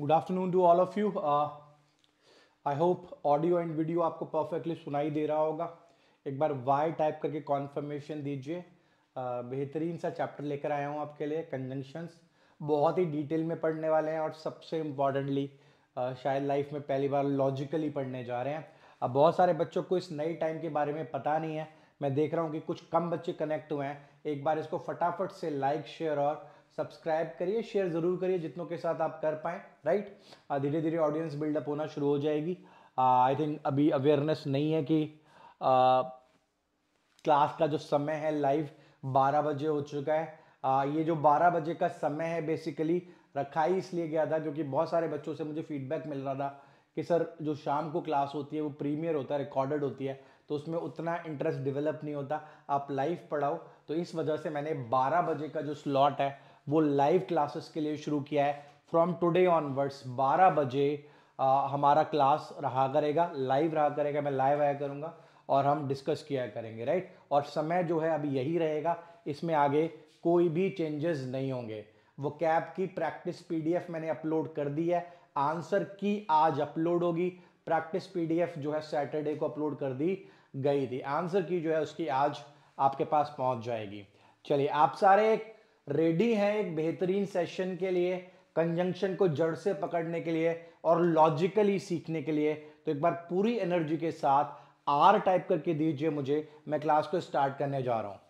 Good afternoon to all of you I hope audio and video आपको perfectly सुनाई दे रहा होगा एक बार वाई टाइप करके कॉन्फर्मेशन दीजिए uh, बेहतरीन सा चैप्टर लेकर आया हूँ आपके लिए कंजंक्शंस बहुत ही डिटेल में पढ़ने वाले हैं और सबसे इम्पॉर्टेंटली uh, शायद लाइफ में पहली बार लॉजिकली पढ़ने जा रहे हैं अब बहुत सारे बच्चों को इस नए टाइम के बारे में पता नहीं है मैं देख रहा हूँ कि कुछ कम बच्चे कनेक्ट हुए हैं एक बार इसको फटाफट से लाइक शेयर और सब्सक्राइब करिए शेयर ज़रूर करिए जितनों के साथ आप कर पाए राइट धीरे धीरे ऑडियंस बिल्डअप होना शुरू हो जाएगी आई थिंक अभी अवेयरनेस नहीं है कि क्लास का जो समय है लाइव 12 बजे हो चुका है आ, ये जो 12 बजे का समय है बेसिकली रखा ही इसलिए गया था क्योंकि बहुत सारे बच्चों से मुझे फीडबैक मिल रहा था कि सर जो शाम को क्लास होती है वो प्रीमियर होता है रिकॉर्डेड होती है तो उसमें उतना इंटरेस्ट डेवलप नहीं होता आप लाइव पढ़ाओ तो इस वजह से मैंने 12 बजे का जो स्लॉट है वो लाइव क्लासेस के लिए शुरू किया है फ्रॉम टुडे ऑनवर्ड्स 12 बजे आ, हमारा क्लास रहा करेगा लाइव रहा करेगा मैं लाइव आया करूँगा और हम डिस्कस किया करेंगे राइट और समय जो है अभी यही रहेगा इसमें आगे कोई भी चेंजेस नहीं होंगे वो कैब की प्रैक्टिस पीडीएफ मैंने अपलोड कर दी है आंसर की आज अपलोड होगी प्रैक्टिस पीडीएफ जो है सैटरडे को अपलोड कर दी गई थी आंसर की जो है उसकी आज आपके पास पहुंच जाएगी चलिए आप सारे रेडी है एक बेहतरीन सेशन के लिए कंजंक्शन को जड़ से पकड़ने के लिए और लॉजिकली सीखने के लिए तो एक बार पूरी एनर्जी के साथ आर टाइप करके दीजिए मुझे मैं क्लास को स्टार्ट करने जा रहा हूं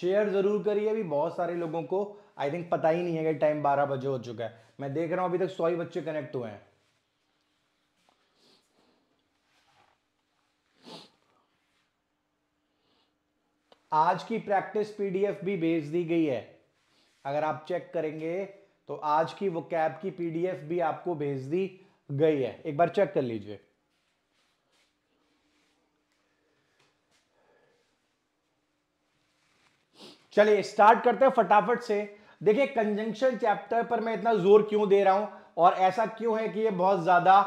शेयर जरूर करिए अभी बहुत सारे लोगों को आई थिंक पता ही नहीं है कि टाइम 12 बजे हो चुका है मैं देख रहा हूं अभी तक सौ ही बच्चे कनेक्ट हुए हैं आज की प्रैक्टिस पीडीएफ भी भेज दी गई है अगर आप चेक करेंगे तो आज की वो कैब की पीडीएफ भी आपको भेज दी गई है एक बार चेक कर लीजिए चलिए स्टार्ट करते हैं फटाफट से देखिए कंजंक्शन चैप्टर पर मैं इतना जोर क्यों दे रहा हूं और ऐसा क्यों है कि ये बहुत ज्यादा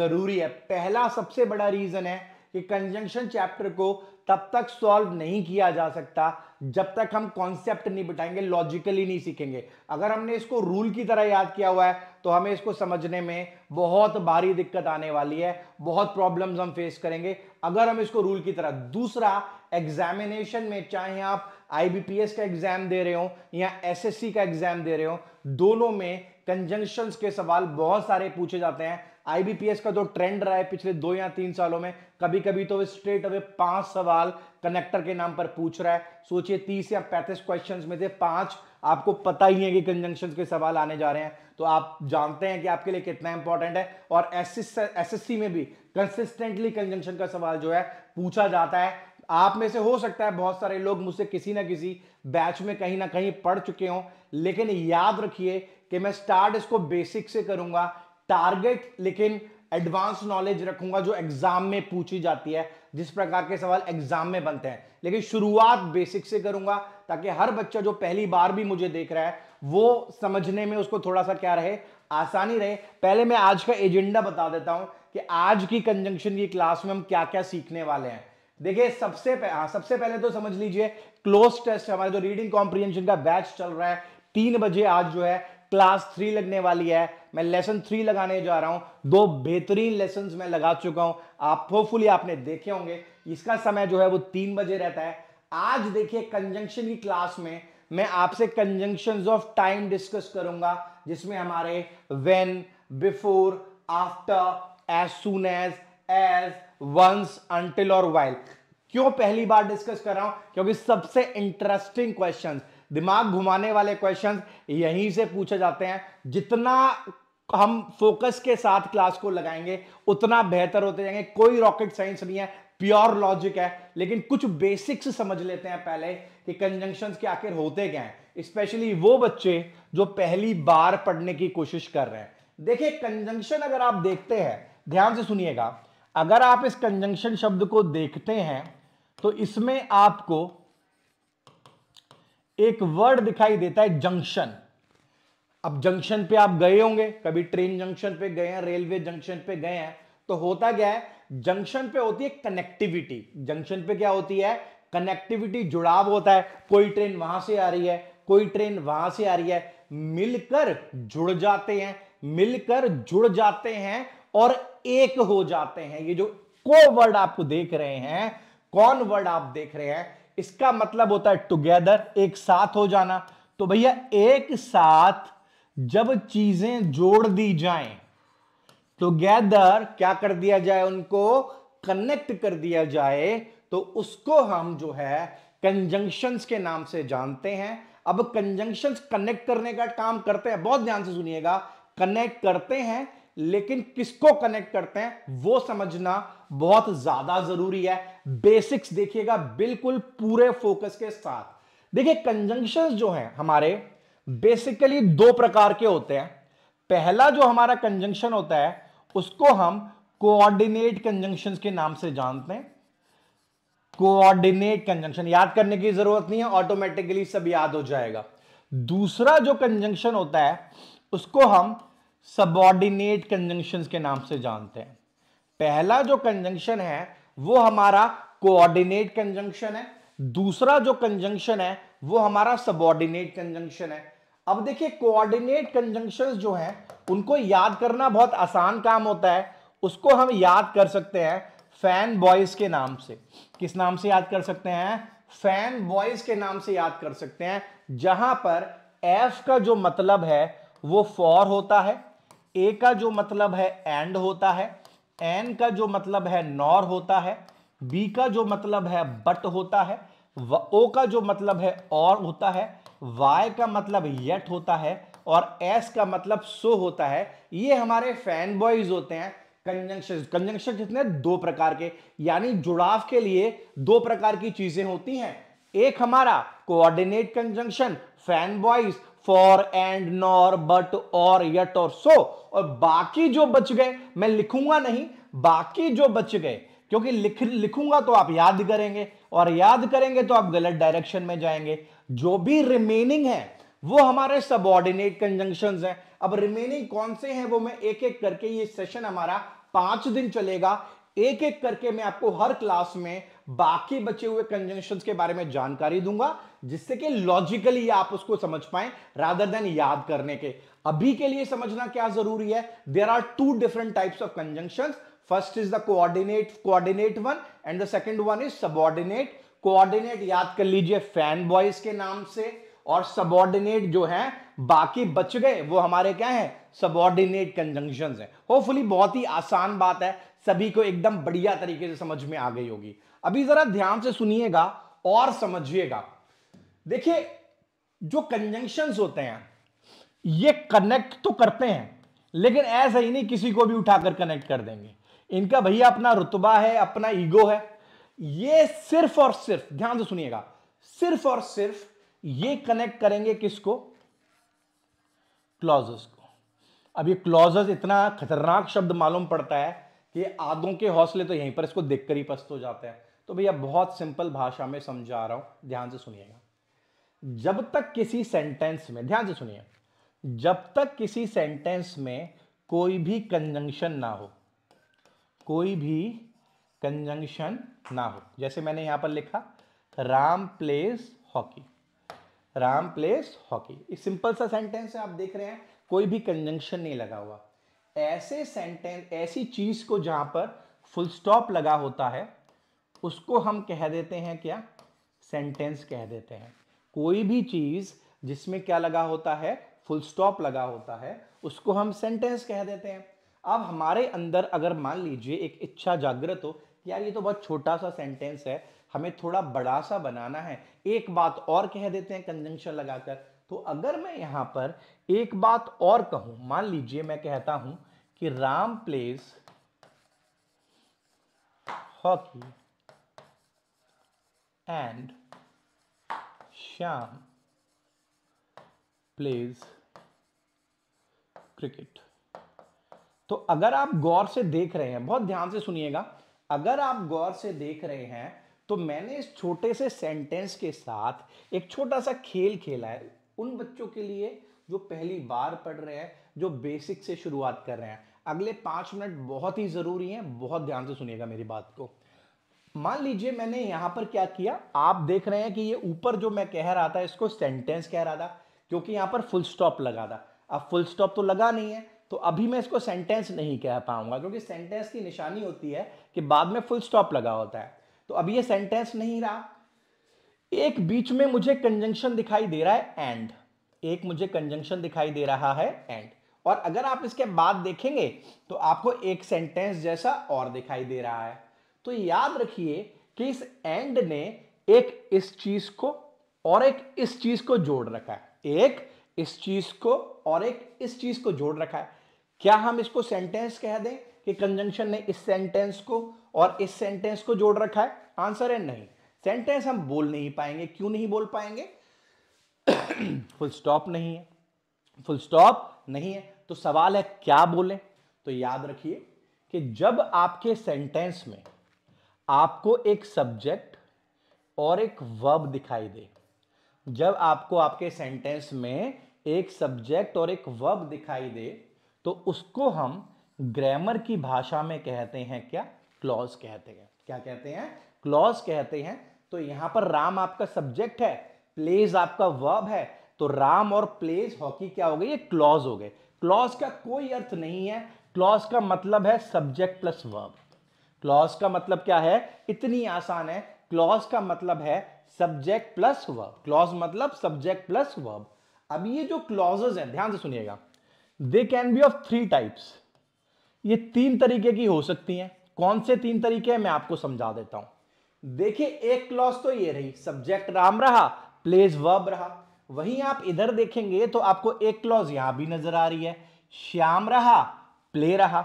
जरूरी है पहला सबसे बड़ा रीजन है कि कंजंक्शन चैप्टर को तब तक सॉल्व नहीं किया जा सकता जब तक हम कॉन्सेप्ट नहीं बिठाएंगे लॉजिकली नहीं सीखेंगे अगर हमने इसको रूल की तरह याद किया हुआ है तो हमें इसको समझने में बहुत भारी दिक्कत आने वाली है बहुत प्रॉब्लम्स हम फेस करेंगे अगर हम इसको रूल की तरह दूसरा एग्जामिनेशन में चाहे आप आईबीपीएस का एग्जाम दे रहे हो या एस का एग्जाम दे रहे हो दोनों में कंजंक्शन के सवाल बहुत सारे पूछे जाते हैं आईबीपीएस का जो ट्रेंड रहा है पिछले दो या तीन सालों में कभी कभी तो स्ट्रेट अवे पांच सवाल कनेक्टर के नाम पर पूछ रहा है सोचिए तीस या पैंतीस क्वेश्चन में से पांच आपको पता ही है कि कंजंक्शन के सवाल आने जा रहे हैं तो आप जानते हैं कि आपके लिए कितना इंपॉर्टेंट है और एस एस में भी कंसिस्टेंटली कंजंक्शन का सवाल जो है पूछा जाता है आप में से हो सकता है बहुत सारे लोग मुझसे किसी ना किसी बैच में कहीं ना कहीं पढ़ चुके हों लेकिन याद रखिए कि मैं स्टार्ट इसको बेसिक से करूंगा टारगेट लेकिन एडवांस नॉलेज रखूंगा जो एग्जाम में पूछी जाती है जिस प्रकार के सवाल एग्जाम में बनते हैं लेकिन शुरुआत बेसिक से करूंगा ताकि हर बच्चा जो पहली बार भी मुझे देख रहा है वो समझने में उसको थोड़ा सा क्या रहे आसानी रहे पहले मैं आज का एजेंडा बता देता हूं कि आज की कंजंक्शन की क्लास में हम क्या क्या सीखने वाले हैं देखिए सबसे पह, हाँ, सबसे पहले तो समझ लीजिए क्लोज टेस्ट हमारे जो रीडिंग कॉम्प्रीहेंशन का बैच चल रहा है तीन बजे आज जो है क्लास थ्री लगने वाली है मैं लेसन थ्री लगाने जा रहा हूं दो बेहतरीन लेसन मैं लगा चुका हूं आप होपफुली आपने देखे होंगे इसका समय जो है वो तीन बजे रहता है आज देखिए कंजंक्शन की क्लास में मैं आपसे कंजंक्शन ऑफ टाइम डिस्कस करूंगा जिसमें हमारे when before after as soon as as once until और वाइल क्यों पहली बार डिस्कस कर रहा हूं क्योंकि सबसे इंटरेस्टिंग क्वेश्चंस दिमाग घुमाने वाले क्वेश्चन यहीं से पूछे जाते हैं जितना हम फोकस के साथ क्लास को लगाएंगे उतना बेहतर होते जाएंगे कोई रॉकेट साइंस नहीं है प्योर लॉजिक है लेकिन कुछ बेसिक्स समझ लेते हैं पहले कि कंजंक्शंस के आखिर होते क्या हैं स्पेशली वो बच्चे जो पहली बार पढ़ने की कोशिश कर रहे हैं देखिए कंजंक्शन अगर आप देखते हैं ध्यान से सुनिएगा अगर आप इस कंजंक्शन शब्द को देखते हैं तो इसमें आपको एक वर्ड दिखाई देता है जंक्शन अब जंक्शन पे आप गए होंगे कभी ट्रेन जंक्शन पे गए हैं रेलवे जंक्शन पे गए हैं तो होता क्या है जंक्शन पे होती है कनेक्टिविटी जंक्शन पे क्या होती है कनेक्टिविटी जुड़ाव होता है कोई ट्रेन वहां से आ रही है कोई ट्रेन वहां से आ रही है मिलकर जुड़ जाते हैं मिलकर जुड़ जाते हैं और एक हो जाते हैं ये जो को वर्ड आपको देख रहे हैं कौन वर्ड आप देख रहे हैं इसका मतलब होता है टुगेदर एक साथ हो जाना तो भैया एक साथ जब चीजें जोड़ दी जाएं टुगेदर क्या कर दिया जाए उनको कनेक्ट कर दिया जाए तो उसको हम जो है कंजंक्शंस के नाम से जानते हैं अब कंजंक्शंस कनेक्ट करने का काम करते हैं बहुत ध्यान से सुनिएगा कनेक्ट करते हैं लेकिन किसको कनेक्ट करते हैं वो समझना बहुत ज्यादा जरूरी है बेसिक्स देखिएगा बिल्कुल पूरे फोकस के साथ देखिए कंजंक्शन जो हैं हमारे बेसिकली दो प्रकार के होते हैं पहला जो हमारा कंजंक्शन होता है उसको हम कोऑर्डिनेट कंजंक्शन के नाम से जानते हैं कोऑर्डिनेट कंजंक्शन याद करने की जरूरत नहीं है ऑटोमेटिकली सब याद हो जाएगा दूसरा जो कंजंक्शन होता है उसको हम सबॉर्डिनेट कंजंक्शन के नाम से जानते हैं पहला जो कंजंक्शन है वो हमारा कोऑर्डिनेट कंजंक्शन है दूसरा जो कंजंक्शन है वो हमारा सबॉर्डिनेट कंजंक्शन है अब देखिए कोऑर्डिनेट कंजंक्शन जो है उनको याद करना बहुत आसान काम होता है उसको हम याद कर सकते हैं फैन बॉयज के नाम से किस नाम से याद कर सकते हैं फैन बॉयज के नाम से याद कर सकते हैं जहां पर एफ का जो मतलब है वो फॉर होता है ए का जो मतलब है एंड होता है एन का जो मतलब है नॉर होता है बी का जो मतलब है बट होता है ओ का जो मतलब है और होता है वाई का मतलब येट होता है और एस का मतलब सो होता है ये हमारे फैन बॉयज होते हैं कंजंक्शन कंजंक्शन कितने दो प्रकार के यानी जुड़ाव के लिए दो प्रकार की चीजें होती हैं एक हमारा coordinate conjunction fan boys for and nor but और यट और सो और बाकी जो बच गए मैं लिखूंगा नहीं बाकी जो बच गए क्योंकि लिख लिखूंगा तो आप याद करेंगे और याद करेंगे तो आप गलत डायरेक्शन में जाएंगे जो भी रिमेनिंग है वो हमारे सबॉर्डिनेट कंजंक्शन हैं अब रिमेनिंग कौन से हैं वो मैं एक एक करके ये सेशन हमारा पांच दिन चलेगा एक एक करके मैं आपको हर क्लास में बाकी बचे हुए कंजंक्शन के बारे में जानकारी दूंगा जिससे कि लॉजिकली आप उसको समझ पाए रादर देन याद करने के अभी के लिए समझना क्या जरूरी है there are two different types of conjunction first is the coordinate coordinate one and the second one is subordinate coordinate याद कर लीजिए फैन बॉयज के नाम से और सबॉर्डिनेट जो है बाकी बच गए वो हमारे क्या है सबॉर्डिनेट कंजंक्शन है होपफुली बहुत ही आसान बात है सभी को एकदम बढ़िया तरीके से समझ में आ गई होगी अभी जरा ध्यान से सुनिएगा और समझिएगा देखिए जो कंजंक्शन होते हैं ये कनेक्ट तो करते हैं लेकिन ऐसा ही नहीं किसी को भी उठाकर कनेक्ट कर देंगे इनका भैया अपना रुतबा है अपना ईगो है ये सिर्फ और सिर्फ ध्यान से सुनिएगा सिर्फ और सिर्फ ये कनेक्ट करेंगे किसको क्लॉजेस को अब ये क्लॉजेस इतना खतरनाक शब्द मालूम पड़ता है कि आदों के हौसले तो यहीं पर इसको देखकर ही पस्त हो जाते हैं तो भैया बहुत सिंपल भाषा में समझा रहा हूं ध्यान से सुनिएगा जब तक किसी सेंटेंस में ध्यान से सुनिए जब तक किसी सेंटेंस में कोई भी कंजंक्शन ना हो कोई भी कंजंक्शन ना हो जैसे मैंने यहां पर लिखा Ram plays hockey Ram plays hockey simple सा सेंटेंस है आप देख रहे हैं कोई भी कंजंक्शन नहीं लगा हुआ ऐसे सेंटेंस ऐसी चीज को जहां पर फुल स्टॉप लगा होता है उसको हम कह देते हैं क्या सेंटेंस कह देते हैं कोई भी चीज़ जिसमें क्या लगा होता है फुल स्टॉप लगा होता है उसको हम सेंटेंस कह देते हैं अब हमारे अंदर अगर मान लीजिए एक इच्छा जागृत हो यार ये तो बहुत छोटा सा सेंटेंस है हमें थोड़ा बड़ा सा बनाना है एक बात और कह देते हैं कंजंक्शन लगाकर तो अगर मैं यहाँ पर एक बात और कहूं मान लीजिए मैं कहता हूं कि Ram plays hockey and Sham plays cricket तो अगर आप गौर से देख रहे हैं बहुत ध्यान से सुनिएगा अगर आप गौर से देख रहे हैं तो मैंने इस छोटे से सेंटेंस के साथ एक छोटा सा खेल खेला है उन बच्चों के लिए जो पहली बार पढ़ रहे हैं जो बेसिक से शुरुआत कर रहे हैं अगले पांच मिनट बहुत ही ज़रूरी हैं बहुत ध्यान से सुनिएगा मेरी बात को मान लीजिए मैंने यहां पर क्या किया आप देख रहे हैं कि ये ऊपर जो मैं कह रहा था इसको सेंटेंस कह रहा था क्योंकि यहां पर फुल स्टॉप लगा था अब फुल स्टॉप तो लगा नहीं है तो अभी मैं इसको सेंटेंस नहीं कह पाऊंगा क्योंकि सेंटेंस की निशानी होती है कि बाद में फुल स्टॉप लगा होता है तो अब ये सेंटेंस नहीं रहा एक बीच में मुझे कंजंक्शन दिखाई दे रहा है एंड एक मुझे कंजंक्शन दिखाई दे रहा है एंड और अगर आप इसके बाद देखेंगे तो आपको एक सेंटेंस जैसा और दिखाई दे रहा है तो याद रखिए कि इस एंड ने एक इस चीज को और एक इस चीज को जोड़ रखा है एक इस चीज को और एक इस चीज को जोड़ रखा है क्या हम इसको सेंटेंस कह दें कि कंजंक्शन ने इस सेंटेंस को और इस सेंटेंस को जोड़ रखा है आंसर है नहीं सेंटेंस हम बोल नहीं पाएंगे क्यों नहीं बोल पाएंगे फुल स्टॉप नहीं है फुल स्टॉप नहीं है तो सवाल है क्या बोलें तो याद रखिए कि जब आपके सेंटेंस में आपको एक सब्जेक्ट और एक वर्ब दिखाई दे जब आपको आपके सेंटेंस में एक सब्जेक्ट और एक वर्ब दिखाई दे तो उसको हम ग्रामर की भाषा में कहते हैं क्या क्लॉज कहते हैं क्या कहते हैं क्लॉज कहते हैं तो यहां पर राम आपका सब्जेक्ट है प्लेज आपका वर्ब है तो राम और प्लेज हॉकी क्या हो गई ये क्लॉज हो गए क्लॉज का कोई अर्थ नहीं है क्लॉज का मतलब है सब्जेक्ट प्लस वर्ब क्लॉज का मतलब क्या है इतनी आसान है क्लॉज का मतलब है सब्जेक्ट प्लस वर्ब क्लॉज मतलब सब्जेक्ट प्लस वर्ब अब ये जो क्लॉजेज हैं ध्यान से सुनिएगा they can be of three types ये तीन तरीके की हो सकती हैं कौन से तीन तरीके हैं मैं आपको समझा देता हूं देखिए एक क्लॉज तो ये रही सब्जेक्ट राम रहा प्लेज वर्ब रहा वहीं आप इधर देखेंगे तो आपको एक क्लॉज यहां भी नजर आ रही है श्याम रहा प्ले रहा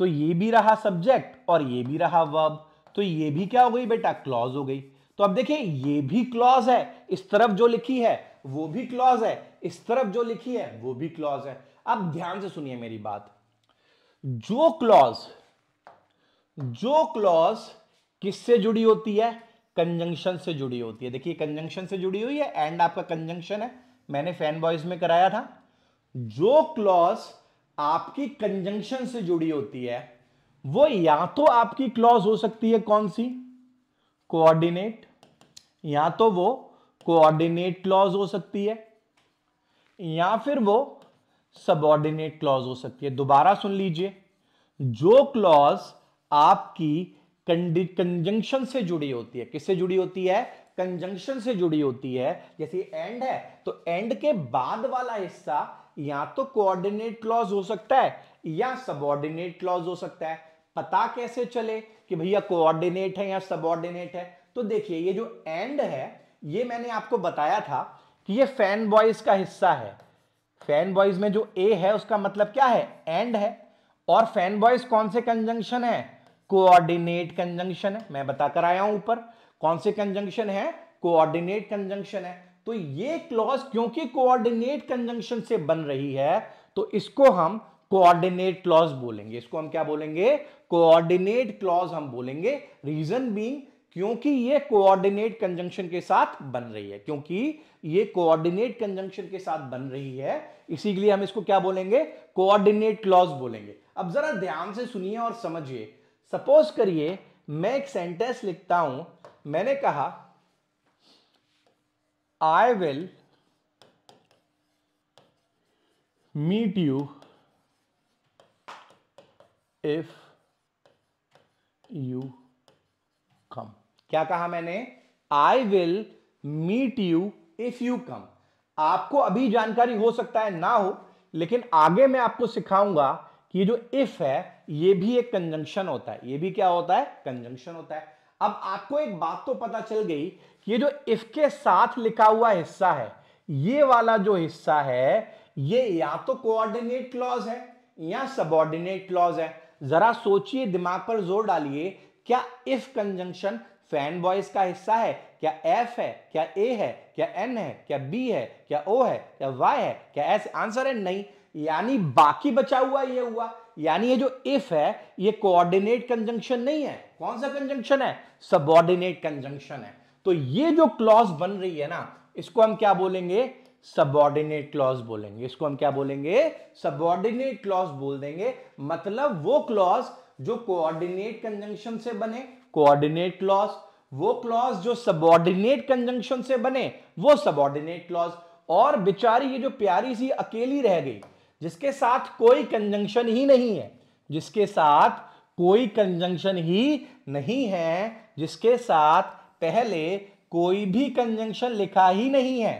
तो ये भी रहा सब्जेक्ट और ये भी रहा वर्ब तो ये भी क्या हो गई बेटा क्लॉज हो गई तो अब देखिए ये भी क्लॉज है इस तरफ जो लिखी है वो भी क्लॉज है इस तरफ जो लिखी है वो भी क्लॉज है अब ध्यान से सुनिए मेरी बात जो क्लॉज जो क्लॉज किससे जुड़ी होती है कंजंक्शन से जुड़ी होती है देखिए कंजंक्शन से जुड़ी हुई है एंड आपका कंजंक्शन है मैंने फैन बॉयज में कराया था जो क्लॉज आपकी कंजंक्शन से जुड़ी होती है वो या तो आपकी क्लॉज हो सकती है कौन सी कोऑर्डिनेट या तो वो कोऑर्डिनेट क्लॉज हो सकती है या फिर वो सबऑर्डिनेट क्लॉज हो सकती है दोबारा सुन लीजिए जो क्लॉज आपकी कंजंक्शन से जुड़ी होती है किससे जुड़ी होती है कंजंक्शन से जुड़ी होती है जैसे एंड है तो एंड के बाद वाला हिस्सा या तो कोऑर्डिनेट क्लॉज हो सकता है या सबऑर्डिनेट क्लॉज हो सकता है पता कैसे चले कि भैया कोऑर्डिनेट है या सबऑर्डिनेट है तो देखिए ये जो एंड है ये मैंने आपको बताया था कि ये फैन बॉयज का हिस्सा है फैन बॉयज में जो ए है उसका मतलब क्या है एंड है और फैन बॉयज कौन से कंजंक्शन है कोऑर्डिनेट कंजंक्शन है मैं बताकर आया हूं ऊपर कौन से कंजंक्शन है कोऑर्डिनेट कंजंक्शन है तो ये क्लॉज क्योंकि कोऑर्डिनेट कंजंक्शन से बन रही है तो इसको हम कोऑर्डिनेट क्लॉज बोलेंगे इसको हम क्या बोलेंगे कोऑर्डिनेट क्लॉज हम बोलेंगे रीजन बीइंग क्योंकि ये कोऑर्डिनेट कंजंक्शन के साथ बन रही है क्योंकि ये कोऑर्डिनेट कंजंक्शन के साथ बन रही है इसीलिए हम इसको क्या बोलेंगे कोऑर्डिनेट क्लॉज बोलेंगे अब जरा ध्यान से सुनिए और समझिए सपोज करिए मैं एक सेंटेंस लिखता हूं मैंने कहा I will meet you if you come. क्या कहा मैंने I will meet you if you come आपको अभी जानकारी हो सकता है ना हो लेकिन आगे मैं आपको सिखाऊंगा कि जो इफ है ये भी एक कंजंक्शन होता है ये भी क्या होता है कंजंक्शन होता है अब आपको एक बात तो पता चल गई कि ये जो इसके साथ लिखा हुआ हिस्सा है ये वाला जो हिस्सा है ये या तो कोऑर्डिनेट क्लॉज है या सबऑर्डिनेट क्लॉज है जरा सोचिए दिमाग पर जोर डालिए क्या इफ कंजंक्शन फैन बॉयज का हिस्सा है क्या एफ है क्या ए है क्या एन है क्या बी है क्या ओ है क्या वाई है क्या एस आंसर है नहीं यानी बाकी बचा हुआ ये हुआ यानी ये जो इफ है ये कोऑर्डिनेट कंजंक्शन नहीं है कौन सा कंजंक्शन है सबऑर्डिनेट कंजंक्शन है तो ये जो क्लॉज बन रही है ना इसको हम क्या बोलेंगे सबऑर्डिनेट क्लॉज बोलेंगे इसको हम क्या बोलेंगे सबऑर्डिनेट क्लॉज बोल देंगे मतलब वो क्लॉज जो कोऑर्डिनेट कंजंक्शन से बने कोऑर्डिनेट क्लॉज वो क्लॉज जो सबऑर्डिनेट कंजंक्शन से बने वो सबऑर्डिनेट क्लॉज और बेचारी ये जो प्यारी सी अकेली रह गई जिसके साथ कोई कंजंक्शन ही नहीं है जिसके साथ कोई कंजंक्शन ही नहीं है जिसके साथ पहले कोई भी कंजंक्शन लिखा ही नहीं है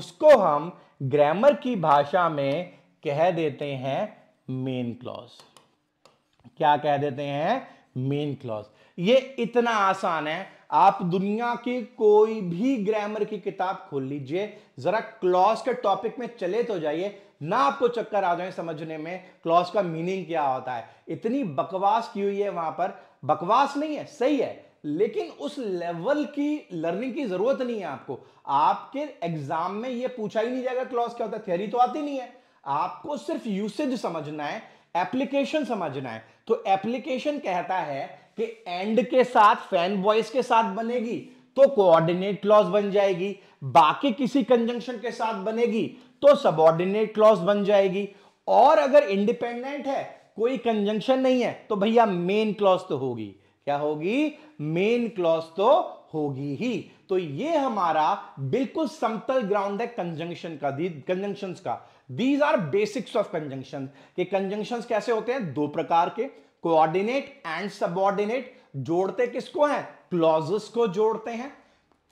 उसको हम ग्रामर की भाषा में कह देते हैं मेन क्लॉज क्या कह देते हैं मेन क्लॉज ये इतना आसान है आप दुनिया की कोई भी ग्रामर की किताब खोल लीजिए जरा क्लॉज के टॉपिक में चले तो जाइए ना आपको चक्कर आ जाए समझने में क्लॉज का मीनिंग क्या होता है इतनी बकवास की हुई है वहां पर बकवास नहीं है सही है लेकिन उस लेवल की लर्निंग की जरूरत नहीं है आपको आपके एग्जाम में यह पूछा ही नहीं जाएगा क्लॉज क्या होता है थियोरी तो आती नहीं है आपको सिर्फ यूसेज समझना है एप्लीकेशन समझना है तो एप्लीकेशन कहता है कि एंड के साथ फैन बॉयज के साथ बनेगी तो कोऑर्डिनेट क्लॉज बन जाएगी बाकी किसी कंजंक्शन के साथ बनेगी तो सबऑर्डिनेट क्लॉज बन जाएगी और अगर इंडिपेंडेंट है कोई कंजंक्शन नहीं है तो भैया मेन क्लॉज तो होगी क्या होगी मेन क्लॉज तो होगी ही तो ये हमारा बिल्कुल समतल ग्राउंड है कंजंक्शन का कंजंक्शन का these are basics of conjunction conjunction कैसे होते हैं दो प्रकार के कोऑर्डिनेट एंड सबऑर्डिनेट जोड़ते किसको हैं क्लॉजेस को जोड़ते हैं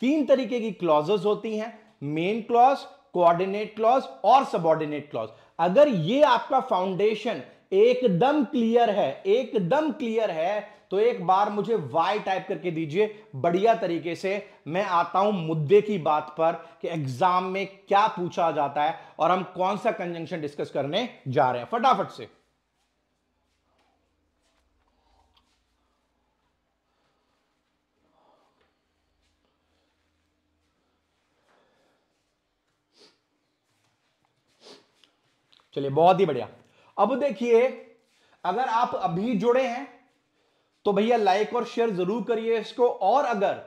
तीन तरीके की क्लॉजेस होती हैं मेन क्लॉज कोऑर्डिनेट क्लॉज और सबऑर्डिनेट क्लॉज अगर ये आपका फाउंडेशन एकदम क्लियर है एकदम क्लियर है तो एक बार मुझे वाई टाइप करके दीजिए बढ़िया तरीके से मैं आता हूं मुद्दे की बात पर कि एग्जाम में क्या पूछा जाता है और हम कौन सा कंजंक्शन डिस्कस करने जा रहे हैं फटाफट से चलिए बहुत ही बढ़िया अब देखिए अगर आप अभी जुड़े हैं तो भैया लाइक और शेयर जरूर करिए इसको और अगर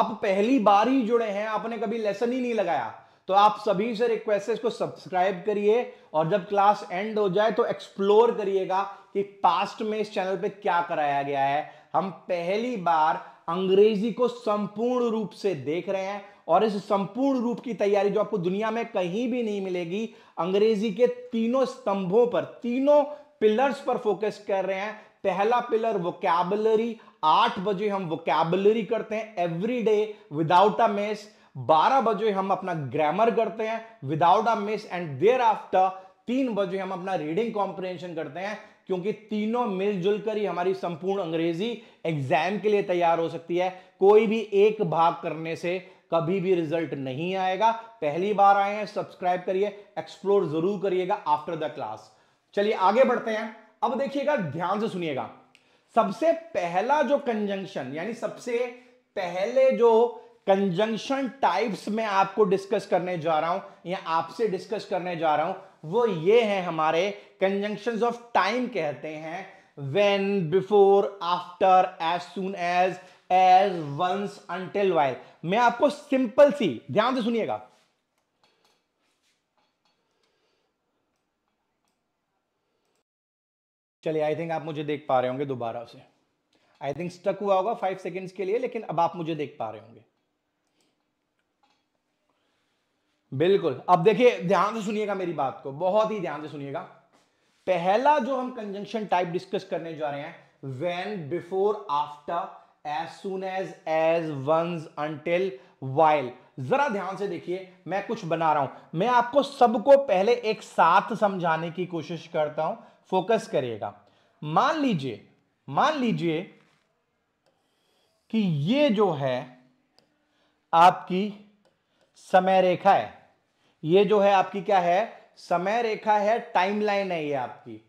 आप पहली बार ही जुड़े हैं आपने कभी लेसन ही नहीं लगाया तो आप सभी से रिक्वेस्ट है इसको सब्सक्राइब करिए और जब क्लास एंड हो जाए तो एक्सप्लोर करिएगा कि पास्ट में इस चैनल पे क्या कराया गया है हम पहली बार अंग्रेजी को संपूर्ण रूप से देख रहे हैं और इस संपूर्ण रूप की तैयारी जो आपको दुनिया में कहीं भी नहीं मिलेगी अंग्रेजी के तीनों स्तंभों पर तीनों पिलर्स पर फोकस कर रहे हैं पहला पिलर वोकैबलरी आठ बजे हम वोकैबलरी करते हैं every day without a miss बारह बजे हम अपना ग्रामर करते हैं without a miss and thereafter तीन बजे हम अपना रीडिंग कॉम्प्रिहेंशन करते हैं क्योंकि तीनों मिलजुल कर ही हमारी संपूर्ण अंग्रेजी एग्जाम के लिए तैयार हो सकती है कोई भी एक भाग करने से कभी भी रिजल्ट नहीं आएगा पहली बार आए हैं सब्सक्राइब करिए एक्सप्लोर जरूर करिएगा आफ्टर द क्लास चलिए आगे बढ़ते हैं अब देखिएगा ध्यान से सुनिएगा सबसे पहला जो कंजंक्शन यानी सबसे पहले जो कंजंक्शन टाइप्स में आपको डिस्कस करने जा रहा हूं या आपसे डिस्कस करने जा रहा हूं वो ये है हमारे कंजंक्शन ऑफ टाइम कहते हैं when before after as soon as as once until while मैं आपको सिंपल सी ध्यान से सुनिएगा चलिए आई थिंक आप मुझे देख पा रहे होंगे दोबारा से आई थिंक स्टक हुआ होगा फाइव सेकेंड्स के लिए लेकिन अब आप मुझे देख पा रहे होंगे बिल्कुल अब देखिए ध्यान से सुनिएगा मेरी बात को बहुत ही ध्यान से सुनिएगा पहला जो हम कंजंक्शन टाइप डिस्कस करने जा रहे हैं when before after as soon as as once until while जरा ध्यान से देखिए मैं कुछ बना रहा हूं मैं आपको सबको पहले एक साथ समझाने की कोशिश करता हूं फोकस करिएगा मान लीजिए मान लीजिए कि ये जो है आपकी समय रेखा है ये जो है आपकी क्या है समय रेखा है टाइमलाइन है ये आपकी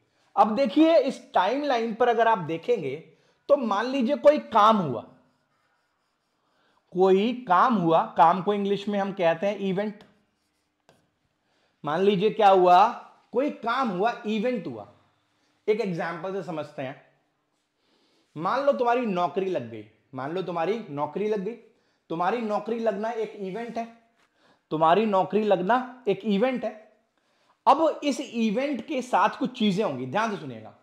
अब देखिए इस टाइमलाइन पर अगर आप देखेंगे तो मान लीजिए कोई काम हुआ कोई काम हुआ काम को इंग्लिश में हम कहते हैं इवेंट मान लीजिए क्या हुआ कोई काम हुआ इवेंट हुआ एक एग्जाम्पल से समझते हैं मान लो तुम्हारी नौकरी लग गई मान लो तुम्हारी नौकरी लग गई तुम्हारी नौकरी लगना एक इवेंट है तुम्हारी नौकरी लगना एक इवेंट है अब इस इवेंट के साथ कुछ चीजें होंगी ध्यान से सुनिएगा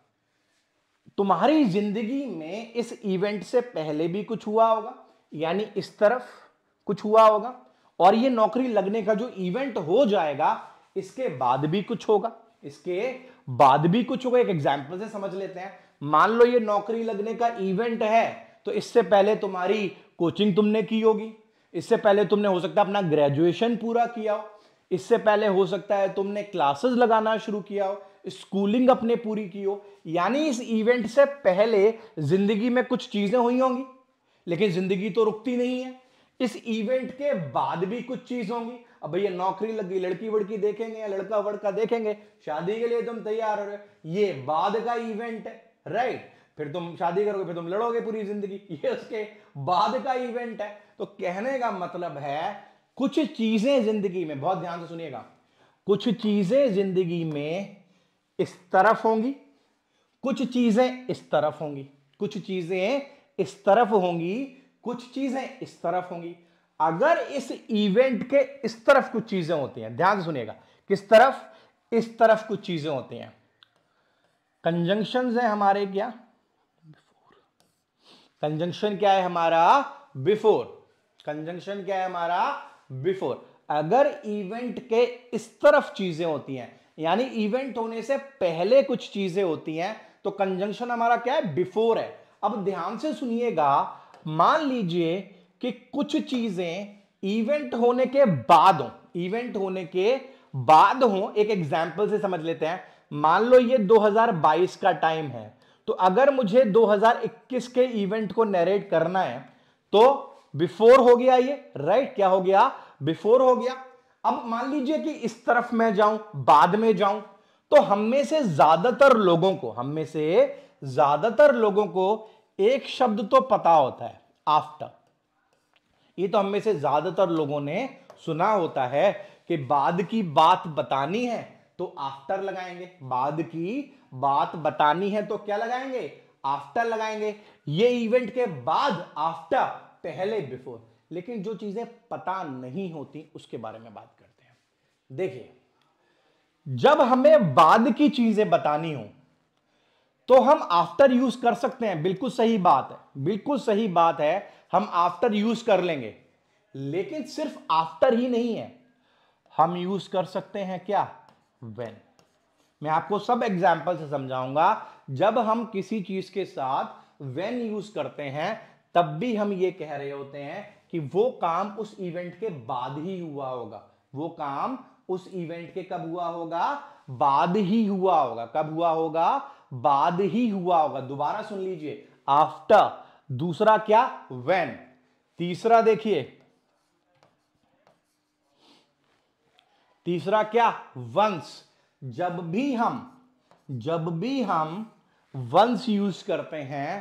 तुम्हारी जिंदगी में इस इवेंट से पहले भी कुछ हुआ होगा यानी इस तरफ कुछ हुआ होगा और ये नौकरी लगने का जो इवेंट हो जाएगा इसके बाद भी कुछ होगा इसके बाद भी कुछ होगा एक एग्जाम्पल से समझ लेते हैं मान लो ये नौकरी लगने का इवेंट है तो इससे पहले तुम्हारी कोचिंग तुमने की होगी इससे पहले तुमने हो सकता है अपना ग्रेजुएशन पूरा किया हो इससे पहले हो सकता है तुमने क्लासेस लगाना शुरू किया हो स्कूलिंग अपने पूरी की हो यानी इस इवेंट से पहले जिंदगी में कुछ चीजें हुई होंगी लेकिन जिंदगी तो रुकती नहीं है इस इवेंट के बाद भी कुछ चीज होंगी अब भैया नौकरी लग गई लड़की वड़की देखेंगे या लड़का वड़का देखेंगे शादी के लिए तुम तैयार हो रहे हो ये बाद का इवेंट है राइट फिर तुम शादी करोगे फिर तुम लड़ोगे पूरी जिंदगी ये उसके बाद का इवेंट है तो कहने का मतलब है कुछ चीजें जिंदगी में बहुत ध्यान से सुनिएगा कुछ चीजें जिंदगी में इस तरफ होंगी कुछ चीज़ें इस तरफ होंगी कुछ चीज़ें इस तरफ होंगी कुछ चीज़ें इस तरफ होंगी अगर इस इवेंट के इस तरफ कुछ चीज़ें होती हैं ध्यान सुनिएगा किस तरफ इस तरफ कुछ चीज़ें होती हैं कंजंक्शन है हमारे क्या बिफोर कंजंक्शन क्या है हमारा बिफोर कंजंक्शन क्या है हमारा बिफोर अगर इवेंट के इस तरफ चीजें होती हैं यानी इवेंट होने से पहले कुछ चीजें होती हैं तो कंजंक्शन हमारा क्या है बिफोर है अब ध्यान से सुनिएगा मान लीजिए कि कुछ चीजें इवेंट होने के बाद हो इवेंट होने के बाद हो एक एग्जाम्पल से समझ लेते हैं मान लो ये 2022 का टाइम है तो अगर मुझे 2021 के इवेंट को नरेट करना है तो बिफोर हो गया ये राइट क्या हो गया बिफोर हो गया अब मान लीजिए कि इस तरफ मैं जाऊं बाद में जाऊं तो हम में से ज्यादातर लोगों को हम में से ज्यादातर लोगों को एक शब्द तो पता होता है आफ्टर ये तो हम में से ज्यादातर लोगों ने सुना होता है कि बाद की बात बतानी है तो आफ्टर लगाएंगे बाद की बात बतानी है तो क्या लगाएंगे आफ्टर लगाएंगे ये इवेंट के बाद आफ्टर पहले बिफोर लेकिन जो चीज़ें पता नहीं होती उसके बारे में बात करते हैं देखिए जब हमें बाद की चीज़ें बतानी हो तो हम आफ्टर यूज कर सकते हैं बिल्कुल सही बात है बिल्कुल सही बात है हम आफ्टर यूज कर लेंगे लेकिन सिर्फ आफ्टर ही नहीं है हम यूज कर सकते हैं क्या वेन मैं आपको सब एग्जाम्पल से समझाऊंगा जब हम किसी चीज के साथ वेन यूज करते हैं तब भी हम ये कह रहे होते हैं कि वो काम उस इवेंट के बाद ही हुआ होगा वो काम उस इवेंट के कब हुआ होगा बाद ही हुआ होगा कब हुआ होगा बाद ही हुआ होगा दोबारा सुन लीजिए आफ्टर दूसरा क्या वेन तीसरा देखिए तीसरा क्या वंस जब भी हम जब भी हम वंस यूज करते हैं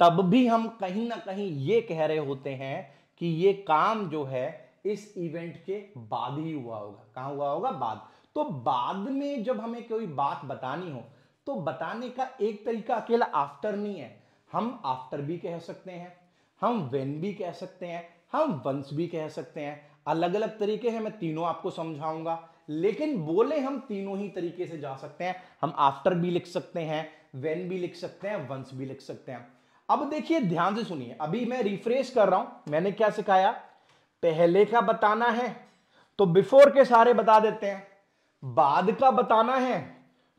तब भी हम कहीं ना कहीं ये कह रहे होते हैं कि ये काम जो है इस इवेंट के बाद ही हुआ होगा कहा हुआ होगा बाद तो बाद में जब हमें कोई बात बतानी हो तो बताने का एक तरीका अकेला आफ्टर नहीं है हम आफ्टर भी कह सकते हैं हम वेन भी कह सकते हैं हम वंस भी कह सकते हैं अलग अलग तरीके हैं मैं तीनों आपको समझाऊंगा लेकिन बोले हम तीनों ही तरीके से जा सकते हैं हम आफ्टर भी लिख सकते हैं वेन भी लिख सकते हैं वंस भी लिख सकते हैं अब देखिए ध्यान से सुनिए अभी मैं रिफ्रेश कर रहा हूं मैंने क्या सिखाया पहले का बताना है तो बिफोर के सारे बता देते हैं बाद का बताना है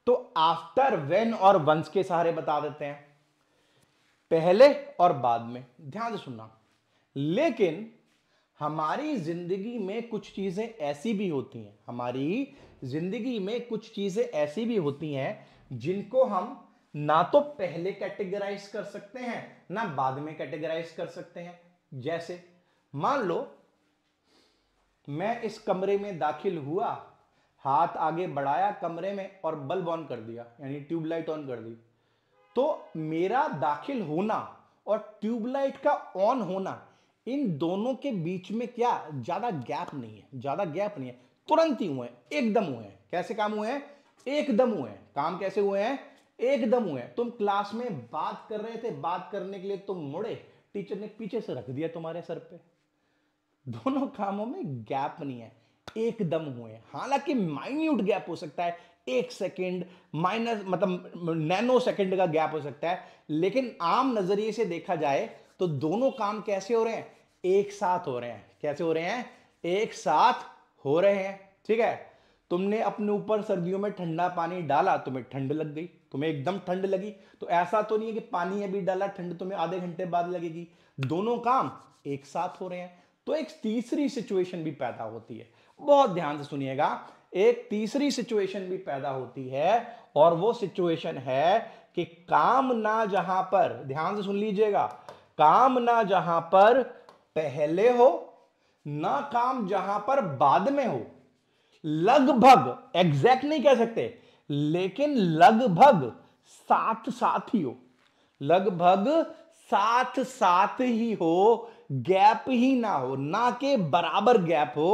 तो आफ्टर वेन और वंस के सारे बता देते हैं पहले और बाद में ध्यान से सुनना लेकिन हमारी जिंदगी में कुछ चीजें ऐसी भी होती हैं हमारी जिंदगी में कुछ चीजें ऐसी भी होती हैं जिनको हम ना तो पहले कैटेगराइज कर सकते हैं ना बाद में कैटेगराइज कर सकते हैं जैसे मान लो मैं इस कमरे में दाखिल हुआ हाथ आगे बढ़ाया कमरे में और बल्ब ऑन कर दिया यानी ट्यूबलाइट ऑन कर दी तो मेरा दाखिल होना और ट्यूबलाइट का ऑन होना इन दोनों के बीच में क्या ज्यादा गैप नहीं है ज्यादा गैप नहीं है तुरंत ही हुए एकदम हुए हैं कैसे काम हुए हैं एकदम हुए हैं काम कैसे हुए हैं एकदम हुए तुम क्लास में बात कर रहे थे बात करने के लिए तुम मुड़े टीचर ने पीछे से रख दिया तुम्हारे सर पे दोनों कामों में गैप नहीं है एकदम हुए हालांकि माइन्यूट गैप हो सकता है एक सेकेंड माइनस मतलब नैनो सेकेंड का गैप हो सकता है लेकिन आम नजरिए से देखा जाए तो दोनों काम कैसे हो रहे हैं एक साथ हो रहे हैं कैसे हो रहे हैं एक साथ हो रहे हैं ठीक है तुमने अपने ऊपर सर्दियों में ठंडा पानी डाला तुम्हें ठंड लग गई तुम्हें एकदम ठंड लगी तो ऐसा तो नहीं है कि पानी अभी डाला ठंड तुम्हें आधे घंटे बाद लगेगी दोनों काम एक साथ हो रहे हैं तो एक तीसरी सिचुएशन भी पैदा होती है बहुत ध्यान से सुनिएगा एक तीसरी सिचुएशन भी पैदा होती है और वो सिचुएशन है कि काम ना जहां पर ध्यान से सुन लीजिएगा काम ना जहां पर पहले हो ना काम जहां पर बाद में हो लगभग एग्जैक्ट नहीं कह सकते लेकिन लगभग साथ साथ ही हो लगभग साथ साथ ही हो गैप ही ना हो ना के बराबर गैप हो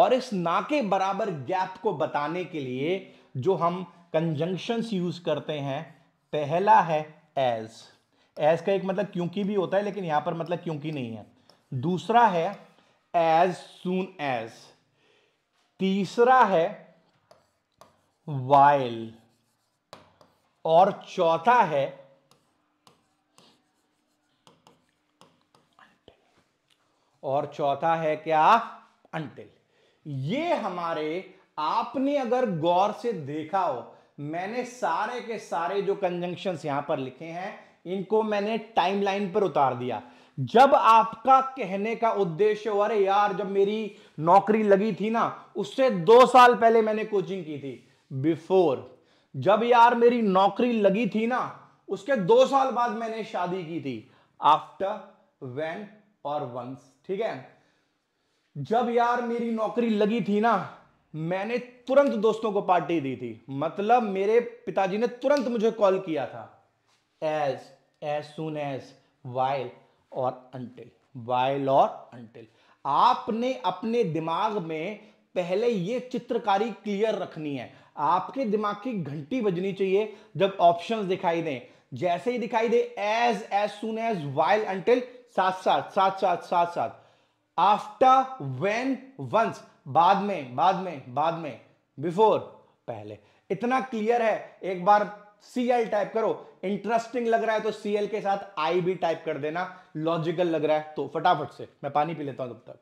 और इस ना के बराबर गैप को बताने के लिए जो हम कंजंक्शंस यूज करते हैं पहला है एज एज का एक मतलब क्योंकि भी होता है लेकिन यहां पर मतलब क्योंकि नहीं है दूसरा है एज सून एज तीसरा है वाइल और चौथा है और चौथा है क्या अंटिल ये हमारे आपने अगर गौर से देखा हो मैंने सारे के सारे जो कंजंक्शन यहां पर लिखे हैं इनको मैंने टाइमलाइन पर उतार दिया जब आपका कहने का उद्देश्य हो अरे यार जब मेरी नौकरी लगी थी ना उससे दो साल पहले मैंने कोचिंग की थी बिफोर जब यार मेरी नौकरी लगी थी ना उसके दो साल बाद मैंने शादी की थी आफ्टर वेन और वंस ठीक है जब यार मेरी नौकरी लगी थी ना मैंने तुरंत दोस्तों को पार्टी दी थी मतलब मेरे पिताजी ने तुरंत मुझे कॉल किया था as as soon as while और अंटिल वाइल और अंटिल आपने अपने दिमाग में पहले ये चित्रकारी क्लियर रखनी है आपके दिमाग की घंटी बजनी चाहिए जब ऑप्शन दिखाई दें जैसे ही दिखाई दे as as soon as while until साथ साथ साथ साथ साथ साथ आफ्टर वेन वंस बाद में बाद में बाद में बिफोर पहले इतना क्लियर है एक बार सीएल टाइप करो इंटरेस्टिंग लग रहा है तो सीएल के साथ आई भी टाइप कर देना लॉजिकल लग रहा है तो फटाफट से मैं पानी पी लेता हूं तब तक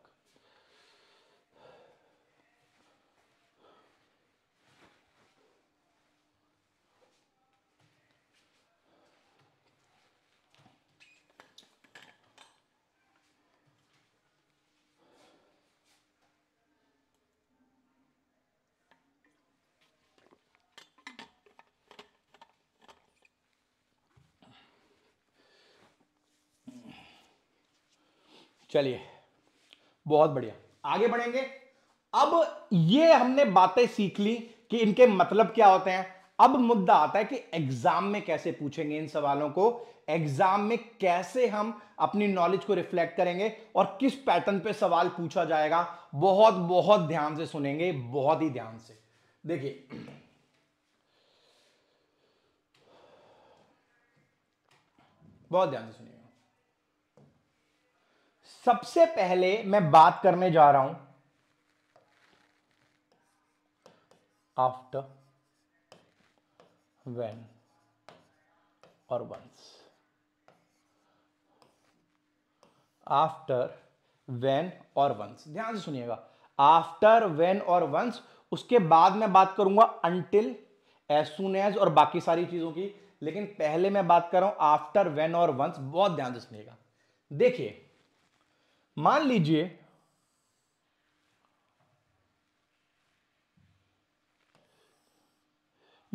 चलिए बहुत बढ़िया आगे बढ़ेंगे अब ये हमने बातें सीख ली कि इनके मतलब क्या होते हैं अब मुद्दा आता है कि एग्जाम में कैसे पूछेंगे इन सवालों को एग्जाम में कैसे हम अपनी नॉलेज को रिफ्लेक्ट करेंगे और किस पैटर्न पे सवाल पूछा जाएगा बहुत बहुत ध्यान से सुनेंगे बहुत ही ध्यान से देखिए बहुत ध्यान से सुनिए सबसे पहले मैं बात करने जा रहा हूं आफ्टर वेन और वंस आफ्टर वेन और वंस ध्यान से सुनिएगा आफ्टर वेन और वंस उसके बाद मैं बात करूंगा अंटिल एज एज और बाकी सारी चीजों की लेकिन पहले मैं बात कर रहा हूं आफ्टर वेन और वंस बहुत ध्यान से सुनिएगा देखिए मान लीजिए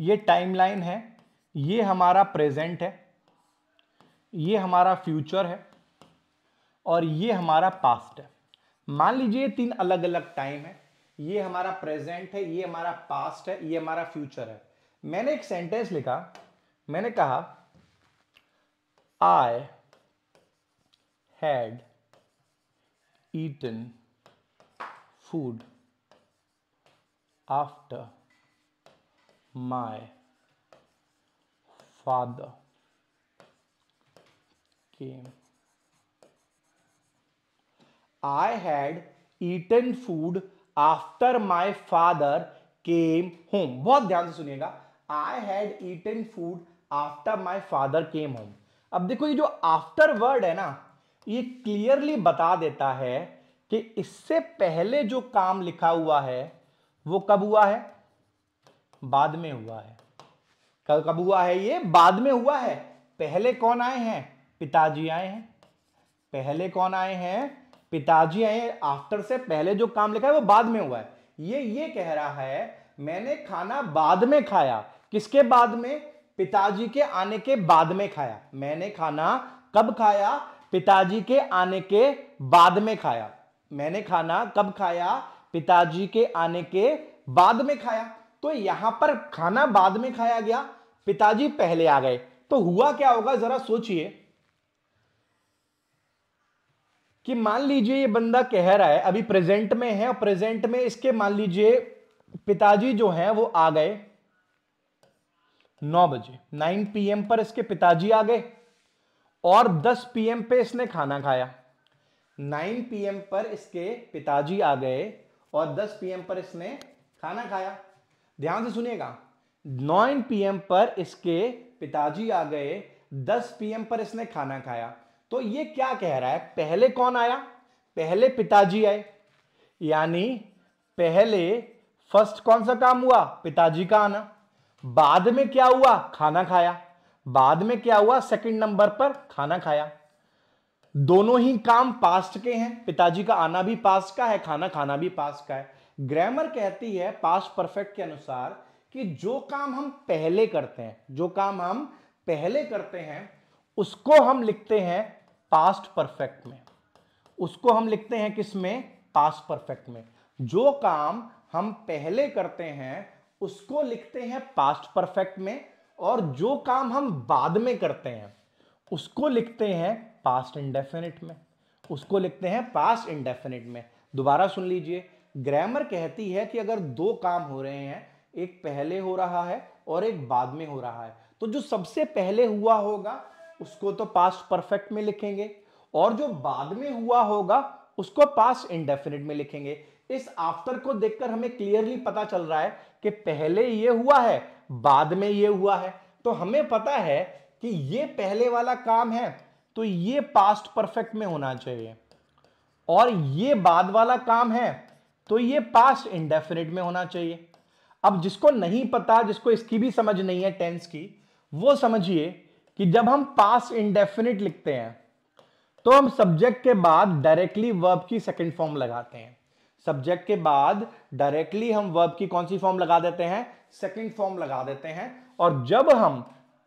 ये टाइमलाइन है ये हमारा प्रेजेंट है ये हमारा फ्यूचर है और ये हमारा पास्ट है मान लीजिए तीन अलग अलग टाइम है ये हमारा प्रेजेंट है ये हमारा पास्ट है ये हमारा फ्यूचर है मैंने एक सेंटेंस लिखा मैंने कहा I had eaten food after my father came. I had eaten food after my father came home बहुत ध्यान से सुनिएगा I had eaten food after my father came home अब देखो ये जो आफ्टर वर्ड है ना ये क्लियरली बता देता है कि इससे पहले जो काम लिखा हुआ है वो कब हुआ है बाद में हुआ है कल कब हुआ है ये बाद में हुआ है पहले कौन आए हैं पिताजी आए हैं पहले कौन आए हैं पिताजी आए आफ्टर से पहले जो काम लिखा है वो बाद में हुआ है ये ये कह रहा है मैंने खाना बाद में खाया किसके बाद में पिताजी के आने के बाद में खाया मैंने खाना कब खाया पिताजी के आने के बाद में खाया मैंने खाना कब खाया पिताजी के आने के बाद में खाया तो यहां पर खाना बाद में खाया गया पिताजी पहले आ गए तो हुआ क्या होगा जरा सोचिए कि मान लीजिए ये बंदा कह रहा है अभी प्रेजेंट में है और प्रेजेंट में इसके मान लीजिए पिताजी जो हैं वो आ गए नौ बजे नाइन पीएम पर इसके पिताजी आ गए और 10 पीएम पे इसने खाना खाया 9 पीएम पर इसके पिताजी आ गए और 10 पीएम पर इसने खाना खाया ध्यान से सुनिएगा 9 पीएम पर इसके पिताजी आ गए 10 पीएम पर इसने खाना खाया तो ये क्या कह रहा है पहले कौन आया पहले पिताजी आए यानी पहले फर्स्ट कौन सा काम हुआ पिताजी का आना बाद में क्या हुआ खाना खाया बाद में क्या हुआ सेकंड नंबर पर खाना खाया दोनों ही काम पास्ट के हैं पिताजी का आना भी पास्ट का है खाना खाना भी पास्ट का है ग्रामर कहती है पास्ट परफेक्ट के अनुसार कि जो काम हम पहले करते हैं जो काम हम पहले करते हैं उसको हम लिखते हैं पास्ट परफेक्ट में उसको हम लिखते हैं किस में पास्ट परफेक्ट में जो काम हम पहले करते हैं उसको लिखते हैं पास्ट परफेक्ट में और जो काम हम बाद में करते हैं उसको लिखते हैं पास्ट इंडेफिनिट में उसको लिखते हैं पास्ट इंडेफिनिट में दोबारा सुन लीजिए ग्रामर कहती है कि अगर दो काम हो रहे हैं एक पहले हो रहा है और एक बाद में हो रहा है तो जो सबसे पहले हुआ होगा उसको तो पास्ट परफेक्ट में लिखेंगे और जो बाद में हुआ होगा उसको पास्ट इंडेफिनिट में लिखेंगे इस आफ्टर को देखकर हमें क्लियरली पता चल रहा है कि पहले ये हुआ है बाद में ये हुआ है तो हमें पता है कि ये पहले वाला काम है तो ये पास्ट परफेक्ट में होना चाहिए और ये बाद वाला काम है तो ये पास्ट इंडेफिनिट में होना चाहिए अब जिसको नहीं पता जिसको इसकी भी समझ नहीं है टेंस की वो समझिए कि जब हम पास्ट इंडेफिनिट लिखते हैं तो हम सब्जेक्ट के बाद डायरेक्टली वर्ब की सेकंड फॉर्म लगाते हैं सब्जेक्ट के बाद डायरेक्टली हम वर्ब की कौन सी फॉर्म लगा देते हैं सेकेंड फॉर्म लगा देते हैं और जब हम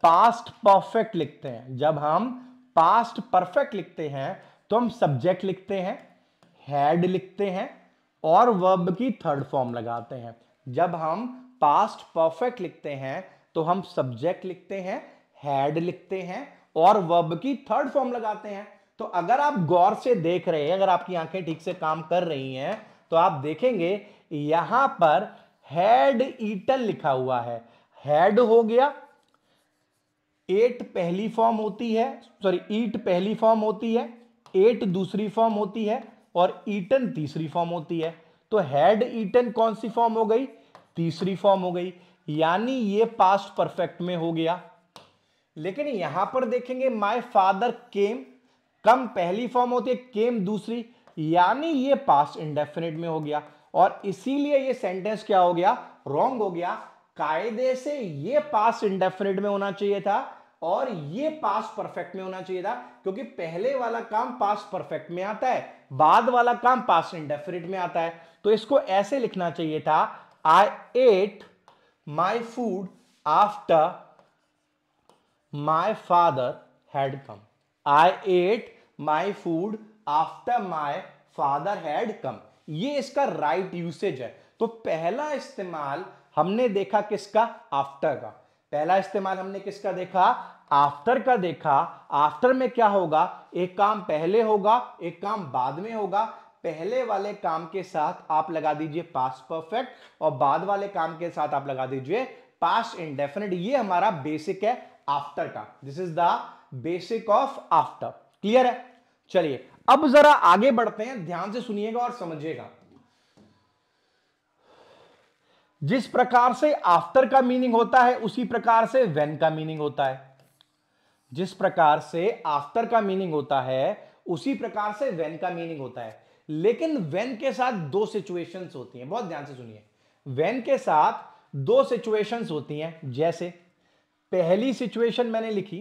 पास्ट परफेक्ट लिखते हैं जब हम पास्ट परफेक्ट लिखते हैं तो हम सब्जेक्ट लिखते हैं हैड लिखते हैं और वर्ब की थर्ड फॉर्म लगाते हैं जब हम पास्ट परफेक्ट लिखते हैं तो हम सब्जेक्ट लिखते हैं हैड लिखते हैं और वर्ब की थर्ड फॉर्म लगाते हैं तो अगर आप गौर से देख रहे हैं अगर आपकी आंखें ठीक से काम कर रही हैं तो आप देखेंगे यहां पर हैड ईटन लिखा हुआ है हैड हो गया एट पहली फॉर्म होती है सॉरी ईट पहली फॉर्म होती है एट दूसरी फॉर्म होती है और ईटन तीसरी फॉर्म होती है तो हैड ईटन कौन सी फॉर्म हो गई तीसरी फॉर्म हो गई यानी ये पास्ट परफेक्ट में हो गया लेकिन यहां पर देखेंगे माय फादर केम कम पहली फॉर्म होती है केम दूसरी यानी ये पास्ट इंडेफिनेट में हो गया और इसीलिए ये सेंटेंस क्या हो गया रॉन्ग हो गया कायदे से ये पास इंडेफिनेट में होना चाहिए था और ये पास परफेक्ट में होना चाहिए था क्योंकि पहले वाला काम पास परफेक्ट में आता है बाद वाला काम पास इंडेफिनेट में आता है तो इसको ऐसे लिखना चाहिए था I ate my food after my father had come I ate my food after my father had come ये इसका राइट right यूसेज है तो पहला इस्तेमाल हमने देखा किसका आफ्टर का पहला इस्तेमाल हमने किसका देखा आफ्टर का देखा आफ्टर में क्या होगा एक काम पहले होगा एक काम बाद में होगा पहले वाले काम के साथ आप लगा दीजिए पास परफेक्ट और बाद वाले काम के साथ आप लगा दीजिए पास इंडेफिनिट ये हमारा बेसिक है आफ्टर का this is the basic of after clear है चलिए अब जरा आगे बढ़ते हैं ध्यान से सुनिएगा और समझिएगा जिस प्रकार से आफ्टर का मीनिंग होता है उसी प्रकार से वेन का मीनिंग होता है जिस प्रकार से आफ्टर का मीनिंग होता है उसी प्रकार से वेन का मीनिंग होता है लेकिन वेन के साथ दो सिचुएशंस होती हैं बहुत ध्यान से सुनिए वेन के साथ दो सिचुएशंस होती हैं जैसे पहली सिचुएशन मैंने लिखी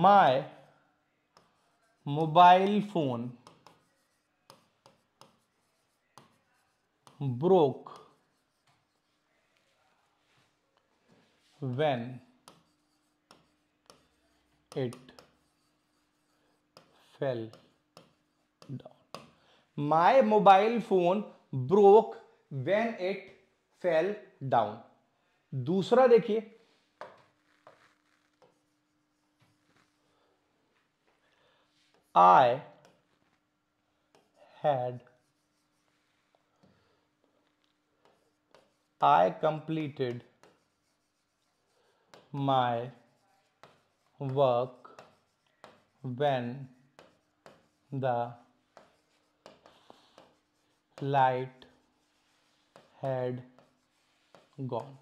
my mobile phone broke when it fell down my mobile phone broke when it fell down दूसरा देखिए I had I completed my work when the light had gone.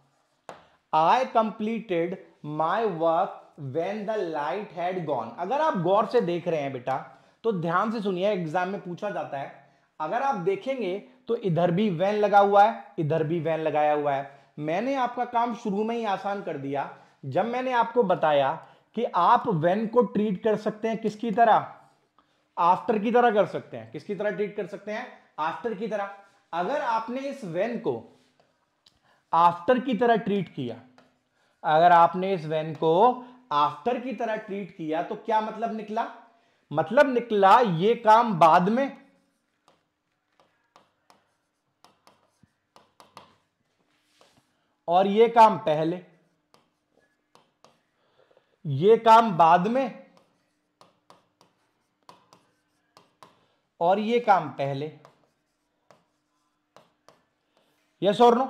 I completed my work when the light had gone अगर आप गौर से देख रहे हैं बेटा तो ध्यान से सुनिए एग्जाम में पूछा जाता है अगर आप देखेंगे तो इधर भी वैन लगा हुआ है इधर भी वैन लगाया हुआ है मैंने आपका काम शुरू में ही आसान कर दिया जब मैंने आपको बताया कि आप वैन को ट्रीट कर सकते हैं किसकी तरह आफ्टर की तरह कर सकते हैं किसकी तरह ट्रीट कर सकते हैं आफ्टर की तरह अगर आपने इस वैन को आफ्टर की तरह ट्रीट किया अगर आपने इस वैन को आफ्टर की तरह ट्रीट किया तो क्या मतलब निकला मतलब निकला ये काम बाद में और ये काम पहले ये काम बाद में और ये काम पहले यस और नो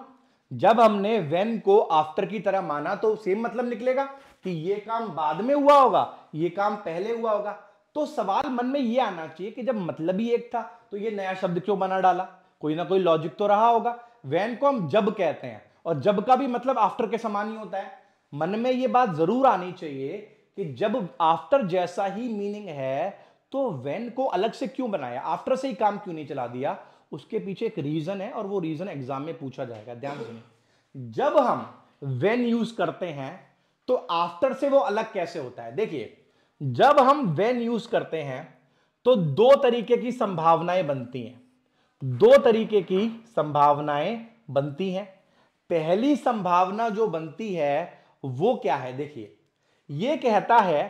जब हमने वेन को आफ्टर की तरह माना तो सेम मतलब निकलेगा कि ये काम बाद में हुआ होगा ये काम पहले हुआ होगा तो सवाल मन में ये आना चाहिए कि जब मतलब ही एक था तो ये नया शब्द क्यों बना डाला कोई ना कोई लॉजिक तो रहा होगा वैन को हम जब कहते हैं और जब का भी मतलब आफ्टर के समान ही होता है मन में ये बात जरूर आनी चाहिए कि जब आफ्टर जैसा ही मीनिंग है तो वैन को अलग से क्यों बनाया आफ्टर से ही काम क्यों नहीं चला दिया उसके पीछे एक रीजन है और वो रीजन एग्जाम में पूछा जाएगा ध्यान देने जब हम वेन यूज करते हैं तो आफ्टर से वो अलग कैसे होता है देखिए जब हम वेन यूज करते हैं तो दो तरीके की संभावनाएं बनती हैं दो तरीके की संभावनाएं बनती हैं पहली संभावना जो बनती है वो क्या है देखिए ये कहता है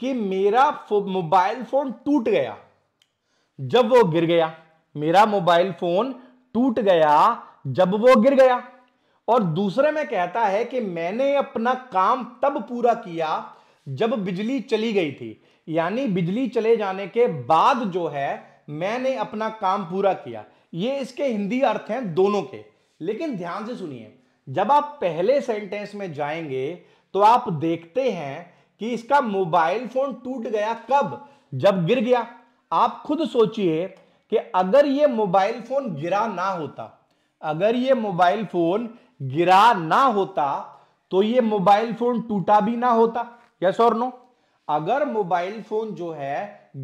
कि मेरा फो, मोबाइल फोन टूट गया जब वो गिर गया मेरा मोबाइल फोन टूट गया जब वो गिर गया और दूसरे में कहता है कि मैंने अपना काम तब पूरा किया जब बिजली चली गई थी यानी बिजली चले जाने के बाद जो है मैंने अपना काम पूरा किया ये इसके हिंदी अर्थ हैं दोनों के लेकिन ध्यान से सुनिए जब आप पहले सेंटेंस में जाएंगे तो आप देखते हैं कि इसका मोबाइल फोन टूट गया कब जब गिर गया आप खुद सोचिए कि अगर ये मोबाइल फोन गिरा ना होता अगर ये मोबाइल फोन गिरा ना होता तो ये मोबाइल फोन टूटा भी ना होता यस और नो अगर मोबाइल फोन जो है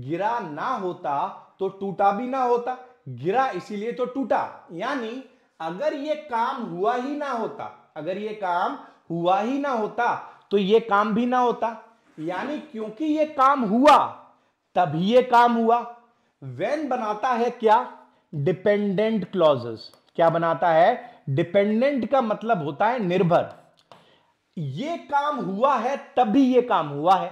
गिरा ना होता तो टूटा भी ना होता गिरा इसीलिए तो टूटा यानी अगर ये काम हुआ ही ना होता अगर ये काम हुआ ही ना होता तो ये काम भी ना होता यानी क्योंकि ये काम हुआ तभी ये काम हुआ वेन बनाता है क्या डिपेंडेंट क्लॉजेस क्या बनाता है डिपेंडेंट का मतलब होता है निर्भर ये काम हुआ है तभी ये काम हुआ है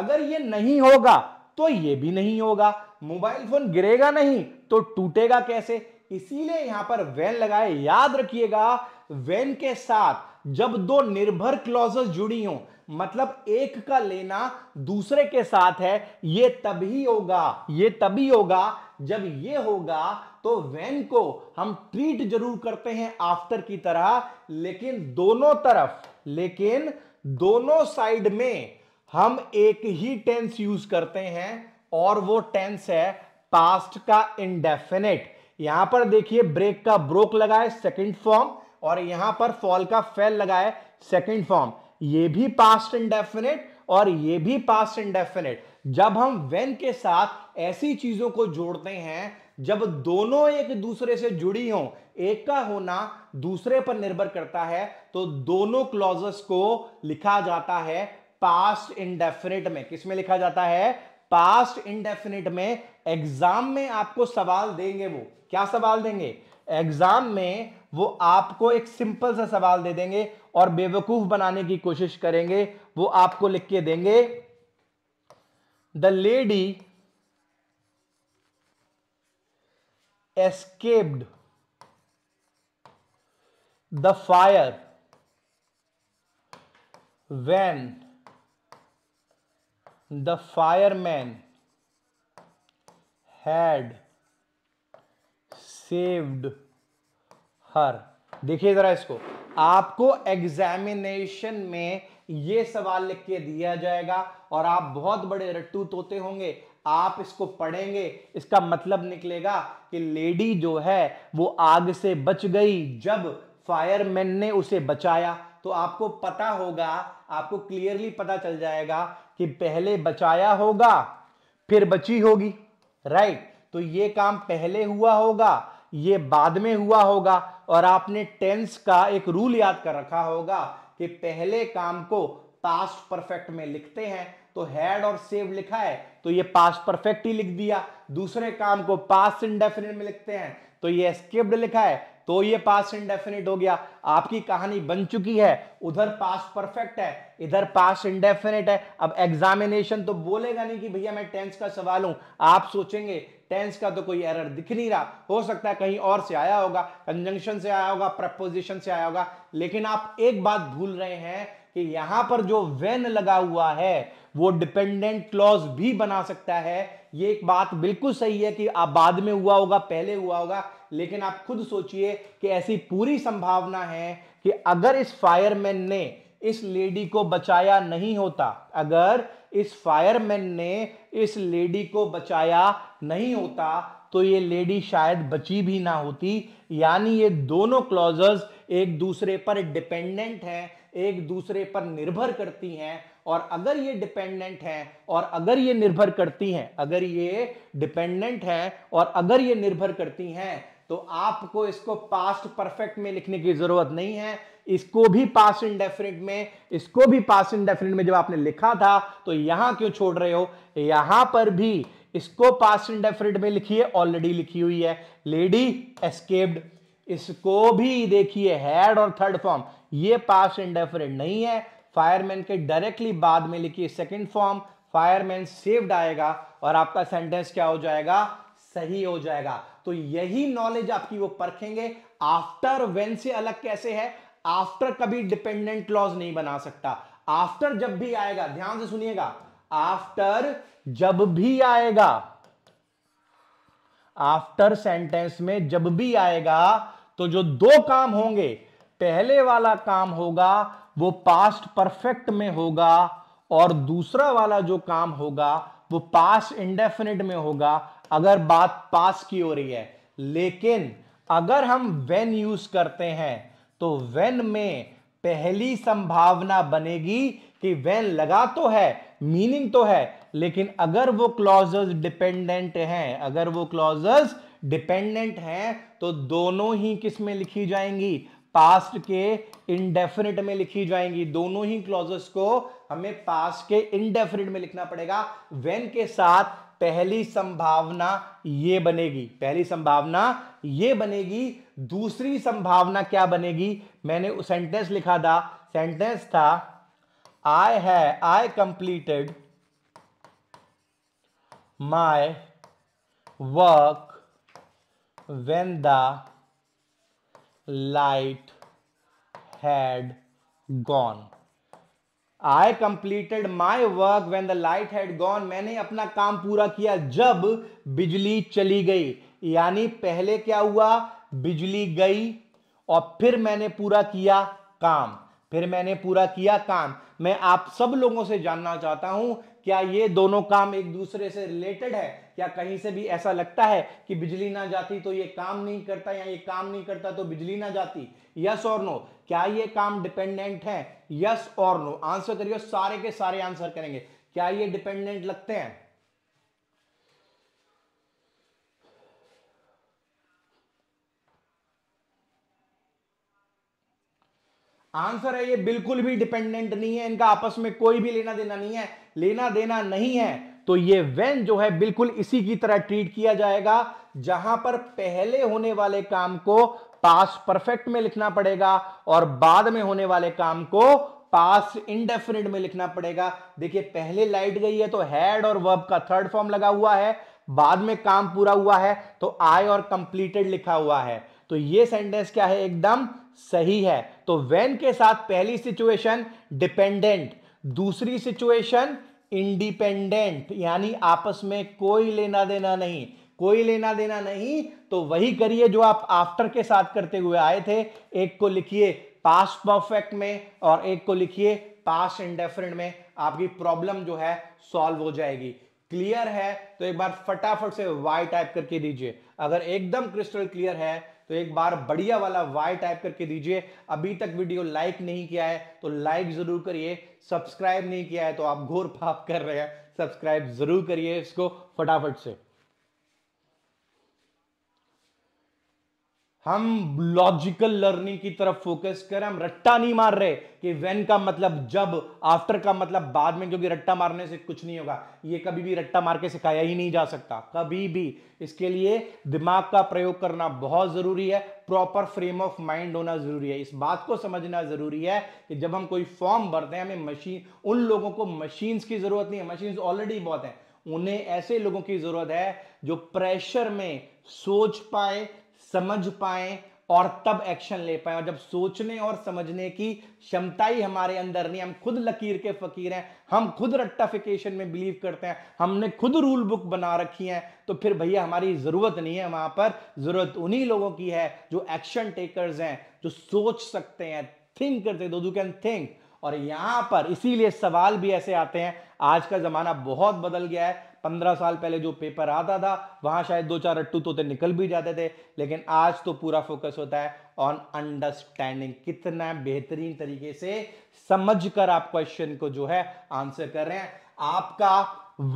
अगर ये नहीं होगा तो ये भी नहीं होगा मोबाइल फोन गिरेगा नहीं तो टूटेगा कैसे इसीलिए यहां पर वैन लगाए याद रखिएगा वैन के साथ जब दो निर्भर क्लॉजेस जुड़ी हो मतलब एक का लेना दूसरे के साथ है ये तभी होगा ये तभी होगा जब ये होगा तो वैन को हम ट्रीट जरूर करते हैं आफ्टर की तरह लेकिन दोनों तरफ लेकिन दोनों साइड में हम एक ही टेंस यूज करते हैं और वो टेंस है पास्ट का इनडेफिनेट यहां पर देखिए ब्रेक का ब्रोक लगाए सेकंड फॉर्म और यहां पर फॉल का फेल लगाए सेकंड फॉर्म ये भी पास्ट इनडेफिनेट और ये भी पास्ट इनडेफिनेट जब हम वेन के साथ ऐसी चीजों को जोड़ते हैं जब दोनों एक दूसरे से जुड़ी हों एक का होना दूसरे पर निर्भर करता है तो दोनों क्लॉजेस को लिखा जाता है पास्ट इंडेफिनिट में किसमें लिखा जाता है पास्ट इंडेफिनिट में एग्जाम में आपको सवाल देंगे वो क्या सवाल देंगे एग्जाम में वो आपको एक सिंपल सा सवाल दे देंगे और बेवकूफ बनाने की कोशिश करेंगे वो आपको लिख के देंगे the lady escaped the fire when the fireman had saved her देखिए जरा इसको आपको एग्जामिनेशन में यह सवाल लिख के दिया जाएगा और आप बहुत बड़े रट्टू तोते होंगे आप इसको पढ़ेंगे इसका मतलब निकलेगा कि लेडी जो है वो आग से बच गई जब फायरमैन ने उसे बचाया तो आपको पता होगा आपको क्लियरली पता चल जाएगा कि पहले बचाया होगा फिर बची होगी राइट तो ये काम पहले हुआ होगा ये बाद में हुआ होगा और आपने टेंस का एक रूल याद कर रखा होगा कि पहले काम को पास्ट परफेक्ट में लिखते हैं तो हैड और सेव लिखा है तो ये पास्ट परफेक्ट ही लिख दिया दूसरे काम को पास्ट इंडेफिनिट में लिखते हैं तो ये स्किप्ड लिखा है तो ये पास्ट इंडेफिनिट हो गया आपकी कहानी बन चुकी है उधर पास्ट परफेक्ट है इधर पास्ट इंडेफिनिट है अब एग्जामिनेशन तो बोलेगा नहीं कि भैया मैं टेंस का सवाल हूं आप सोचेंगे टेंस का तो कोई एरर दिख नहीं रहा हो सकता है कहीं और से आया होगा कंजंक्शन से आया होगा प्रपोजिशन से आया होगा लेकिन आप एक बात भूल रहे हैं कि यहां पर जो वेन लगा हुआ है वो डिपेंडेंट क्लॉज भी बना सकता है ये एक बात बिल्कुल सही है कि आप बाद में हुआ होगा पहले हुआ होगा लेकिन आप खुद सोचिए कि ऐसी पूरी संभावना है कि अगर इस फायरमैन ने इस लेडी को बचाया नहीं होता अगर इस फायरमैन ने इस लेडी को बचाया नहीं होता तो ये लेडी शायद बची भी ना होती यानी ये दोनों क्लॉजेस एक दूसरे पर डिपेंडेंट है एक दूसरे पर निर्भर करती हैं और अगर ये डिपेंडेंट है और अगर ये निर्भर करती हैं अगर ये डिपेंडेंट है और अगर ये निर्भर करती हैं तो आपको इसको पास्ट परफेक्ट में लिखने की जरूरत नहीं है इसको भी पास इंडेफिनिट में इसको भी पास इंडेफिनिट में जब आपने लिखा था तो यहां क्यों छोड़ रहे हो यहां पर भी इसको पास इंडेफिनिट में लिखिए ऑलरेडी लिखी हुई है लेडी एस्केप्ड इसको भी देखिए हेड और थर्ड फॉर्म ये पास इंडेफरेंट नहीं है फायरमैन के डायरेक्टली बाद में लिखिए सेकंड फॉर्म फायरमैन सेव्ड आएगा और आपका सेंटेंस क्या हो जाएगा सही हो जाएगा तो यही नॉलेज आपकी वो परखेंगे आफ्टर वेन से अलग कैसे है आफ्टर कभी डिपेंडेंट क्लॉज नहीं बना सकता आफ्टर जब भी आएगा ध्यान से सुनिएगा आफ्टर जब भी आएगा आफ्टर सेंटेंस में जब भी आएगा तो जो दो काम होंगे पहले वाला काम होगा वो पास्ट परफेक्ट में होगा और दूसरा वाला जो काम होगा वो पास्ट इंडेफिनिट में होगा अगर बात पास की हो रही है लेकिन अगर हम वेन यूज करते हैं तो वेन में पहली संभावना बनेगी कि वेन लगा तो है मीनिंग तो है लेकिन अगर वो क्लॉजेस डिपेंडेंट हैं अगर वो क्लॉजेस डिपेंडेंट हैं तो दोनों ही किस में लिखी जाएंगी पास्ट के इंडेफिनिट में लिखी जाएंगी दोनों ही क्लॉजेस को हमें पास्ट के इनडेफिनेट में लिखना पड़ेगा वेन के साथ पहली संभावना ये बनेगी पहली संभावना ये बनेगी दूसरी संभावना क्या बनेगी मैंने सेंटेंस लिखा था सेंटेंस था आई है I completed my work when the light had gone I completed my work when the light had gone मैंने अपना काम पूरा किया जब बिजली चली गई यानी पहले क्या हुआ बिजली गई और फिर मैंने पूरा किया काम फिर मैंने पूरा किया काम मैं आप सब लोगों से जानना चाहता हूं क्या ये दोनों काम एक दूसरे से रिलेटेड है क्या कहीं से भी ऐसा लगता है कि बिजली ना जाती तो ये काम नहीं करता या ये काम नहीं करता तो बिजली ना जाती यस और नो क्या ये काम डिपेंडेंट है यस और नो आंसर करिए सारे के सारे आंसर करेंगे क्या ये डिपेंडेंट लगते हैं आंसर है ये बिल्कुल भी डिपेंडेंट नहीं है इनका आपस में कोई भी लेना देना नहीं है लेना देना नहीं है तो ये वेन जो है बिल्कुल इसी की तरह ट्रीट किया जाएगा जहां पर पहले होने वाले काम को पास परफेक्ट में लिखना पड़ेगा और बाद में होने वाले काम को पास इंडेफिनेट में लिखना पड़ेगा देखिए पहले लाइट गई है तो हैड और वर्ब का थर्ड फॉर्म लगा हुआ है बाद में काम पूरा हुआ है तो आई और कंप्लीटेड लिखा हुआ है तो ये सेंटेंस क्या है एकदम सही है तो वेन के साथ पहली सिचुएशन डिपेंडेंट दूसरी सिचुएशन इंडिपेंडेंट यानी आपस में कोई लेना देना नहीं कोई लेना देना नहीं तो वही करिए जो आप आफ्टर के साथ करते हुए आए थे एक को लिखिए पास परफेक्ट में और एक को लिखिए पास इंडेफरेंट में आपकी प्रॉब्लम जो है सॉल्व हो जाएगी क्लियर है तो एक बार फटाफट से वाई टाइप करके दीजिए अगर एकदम क्रिस्टल क्लियर है तो एक बार बढ़िया वाला वाई टाइप करके दीजिए अभी तक वीडियो लाइक नहीं किया है तो लाइक जरूर करिए सब्सक्राइब नहीं किया है तो आप घोर पाप कर रहे हैं सब्सक्राइब जरूर करिए इसको फटाफट से हम लॉजिकल लर्निंग की तरफ फोकस करें हम रट्टा नहीं मार रहे कि वेन का मतलब जब आफ्टर का मतलब बाद में क्योंकि रट्टा मारने से कुछ नहीं होगा ये कभी भी रट्टा मार के सिखाया ही नहीं जा सकता कभी भी इसके लिए दिमाग का प्रयोग करना बहुत जरूरी है प्रॉपर फ्रेम ऑफ माइंड होना जरूरी है इस बात को समझना जरूरी है कि जब हम कोई फॉर्म भरते हैं हमें मशीन उन लोगों को मशीन्स की जरूरत नहीं है मशीन ऑलरेडी बहुत है उन्हें ऐसे लोगों की जरूरत है जो प्रेशर में सोच पाए समझ पाए और तब एक्शन ले पाए और जब सोचने और समझने की क्षमता ही हमारे अंदर नहीं हम खुद लकीर के फकीर हैं हम खुद रट्टाफिकेशन में बिलीव करते हैं हमने खुद रूल बुक बना रखी है तो फिर भैया हमारी ज़रूरत नहीं है वहां पर ज़रूरत उन्हीं लोगों की है जो एक्शन टेकर्स हैं जो सोच सकते हैं थिंक करते हैं दो कैन थिंक और यहाँ पर इसीलिए सवाल भी ऐसे आते हैं आज का ज़माना बहुत बदल गया है पंद्रह साल पहले जो पेपर आता था वहां शायद दो चार अट्टू तोते निकल भी जाते थे लेकिन आज तो पूरा फोकस होता है ऑन अंडरस्टैंडिंग कितना बेहतरीन तरीके से समझ कर आप क्वेश्चन को जो है आंसर कर रहे हैं आपका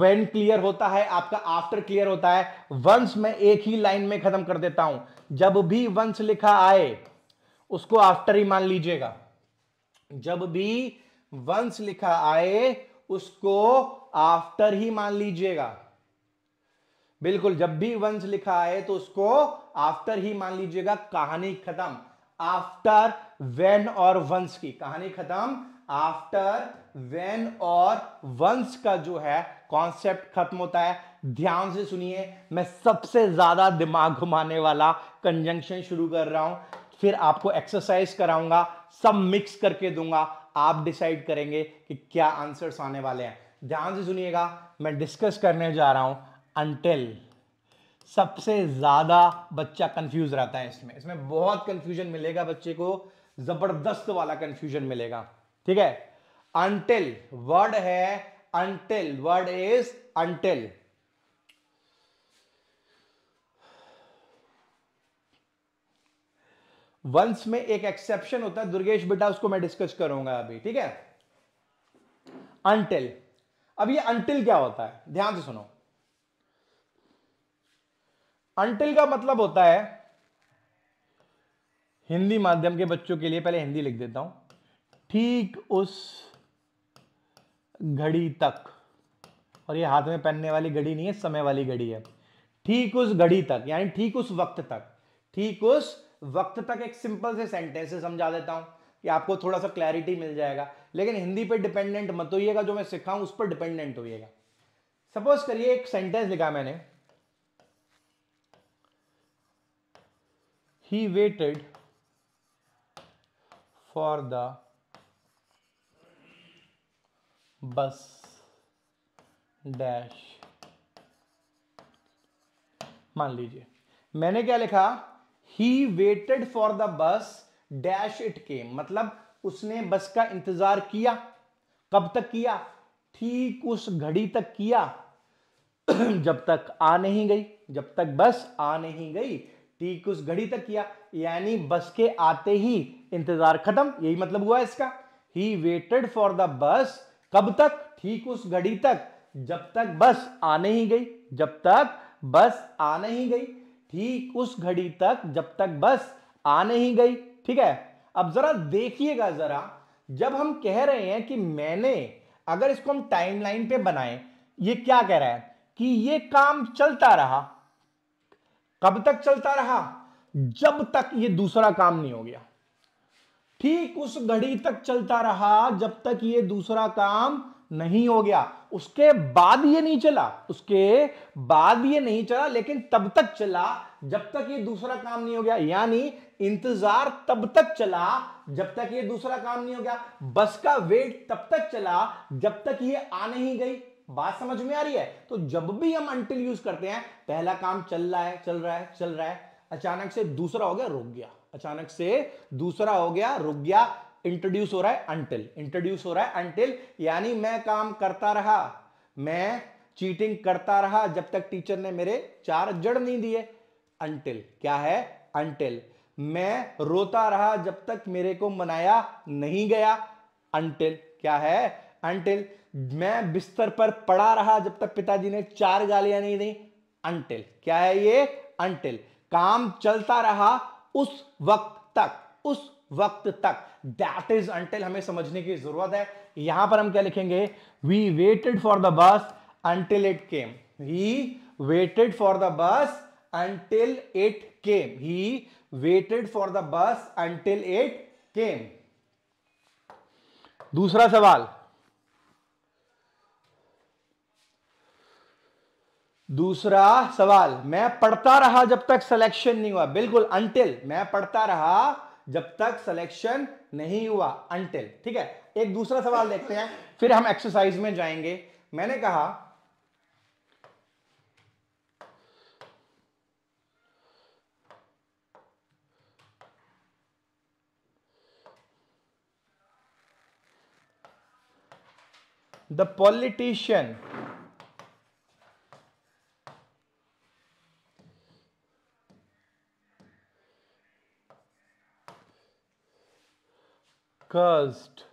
वेन क्लियर होता है आपका आफ्टर क्लियर होता है वंस मैं एक ही लाइन में खत्म कर देता हूं जब भी वंस लिखा आए उसको आफ्टर ही मान लीजिएगा जब भी वंस लिखा आए उसको आफ्टर ही मान लीजिएगा बिल्कुल जब भी वंश लिखा है तो उसको आफ्टर ही मान लीजिएगा कहानी खत्म आफ्टर वेन और वंश की कहानी खत्म आफ्टर वेन और वंश का जो है कॉन्सेप्ट खत्म होता है ध्यान से सुनिए मैं सबसे ज्यादा दिमाग घुमाने वाला कंजंक्शन शुरू कर रहा हूं फिर आपको एक्सरसाइज कराऊंगा सब मिक्स करके दूंगा आप डिसाइड करेंगे कि क्या आंसर्स आने वाले हैं ध्यान से सुनिएगा मैं डिस्कस करने जा रहा हूं अनटिल सबसे ज़्यादा बच्चा कंफ्यूज रहता है इसमें इसमें बहुत कंफ्यूजन मिलेगा बच्चे को ज़बरदस्त वाला कंफ्यूजन मिलेगा ठीक है अनटिल वर्ड है until word is until once में एक एक्सेप्शन होता है दुर्गेश बेटा उसको मैं डिस्कस करूंगा अभी ठीक है अनटिल अब ये अंटिल क्या होता है ध्यान से सुनो अंटिल का मतलब होता है हिंदी माध्यम के बच्चों के लिए पहले हिंदी लिख देता हूं ठीक उस घड़ी तक और ये हाथ में पहनने वाली घड़ी नहीं है समय वाली घड़ी है ठीक उस घड़ी तक यानी ठीक उस वक्त तक ठीक उस वक्त तक एक सिंपल से सेंटेंस से समझा देता हूं कि आपको थोड़ा सा क्लैरिटी मिल जाएगा लेकिन हिंदी पे डिपेंडेंट मत होइएगा जो मैं सिखाऊं उस पर डिपेंडेंट होइएगा सपोज करिए एक सेंटेंस लिखा मैंने he waited for the bus dash मान लीजिए मैंने क्या लिखा he waited for the bus dash it के मतलब उसने बस का इंतजार किया कब तक किया ठीक उस घड़ी तक किया जब तक आ नहीं गई जब तक बस आ नहीं गई ठीक उस घड़ी तक किया यानी बस के आते ही इंतजार खत्म यही मतलब हुआ इसका ही वेटेड फॉर द बस कब तक ठीक उस घड़ी तक जब तक बस आ नहीं गई जब तक बस आ नहीं गई ठीक उस घड़ी तक जब तक बस आ नहीं गई ठीक है अब जरा देखिएगा जरा जब हम कह रहे हैं कि मैंने अगर इसको हम टाइमलाइन पे बनाएं ये क्या कह रहा है कि ये काम चलता रहा कब तक चलता रहा जब तक ये दूसरा काम नहीं हो गया ठीक उस घड़ी तक चलता रहा जब तक ये दूसरा काम नहीं हो गया उसके बाद ये नहीं चला उसके बाद ये नहीं चला लेकिन तब तक चला जब तक ये दूसरा काम नहीं हो गया यानी इंतजार तब तक चला जब तक ये दूसरा काम नहीं हो गया बस का वेट तब तक चला जब तक ये आ नहीं गई बात समझ में आ रही है तो जब भी हम अंटिल यूज करते हैं पहला काम चल रहा है चल रहा है चल रहा है अचानक से दूसरा हो गया रुक गया अचानक से दूसरा हो गया रुक गया इंट्रोड्यूस हो रहा है अंटिल इंट्रोड्यूस हो रहा है अंटिल यानी मैं काम करता रहा मैं चीटिंग करता रहा जब तक टीचर ने मेरे चार जड़ नहीं दिए अंटिल क्या है अंटिल मैं रोता रहा जब तक मेरे को मनाया नहीं गया अंटिल क्या है अंटिल मैं बिस्तर पर पड़ा रहा जब तक पिताजी ने चार गालियां नहीं दी अंटिल क्या है ये अंटिल काम चलता रहा उस वक्त तक उस वक्त तक दैट इज अंटिल हमें समझने की जरूरत है यहां पर हम क्या लिखेंगे we waited for the bus until it came he waited for the bus until it came he waited for the bus until it came दूसरा सवाल दूसरा सवाल मैं पढ़ता रहा जब तक सिलेक्शन नहीं हुआ बिल्कुल अंटिल मैं पढ़ता रहा जब तक सिलेक्शन नहीं हुआ अंटिल ठीक है एक दूसरा सवाल देखते हैं फिर हम एक्सरसाइज में जाएंगे मैंने कहा the politician cursed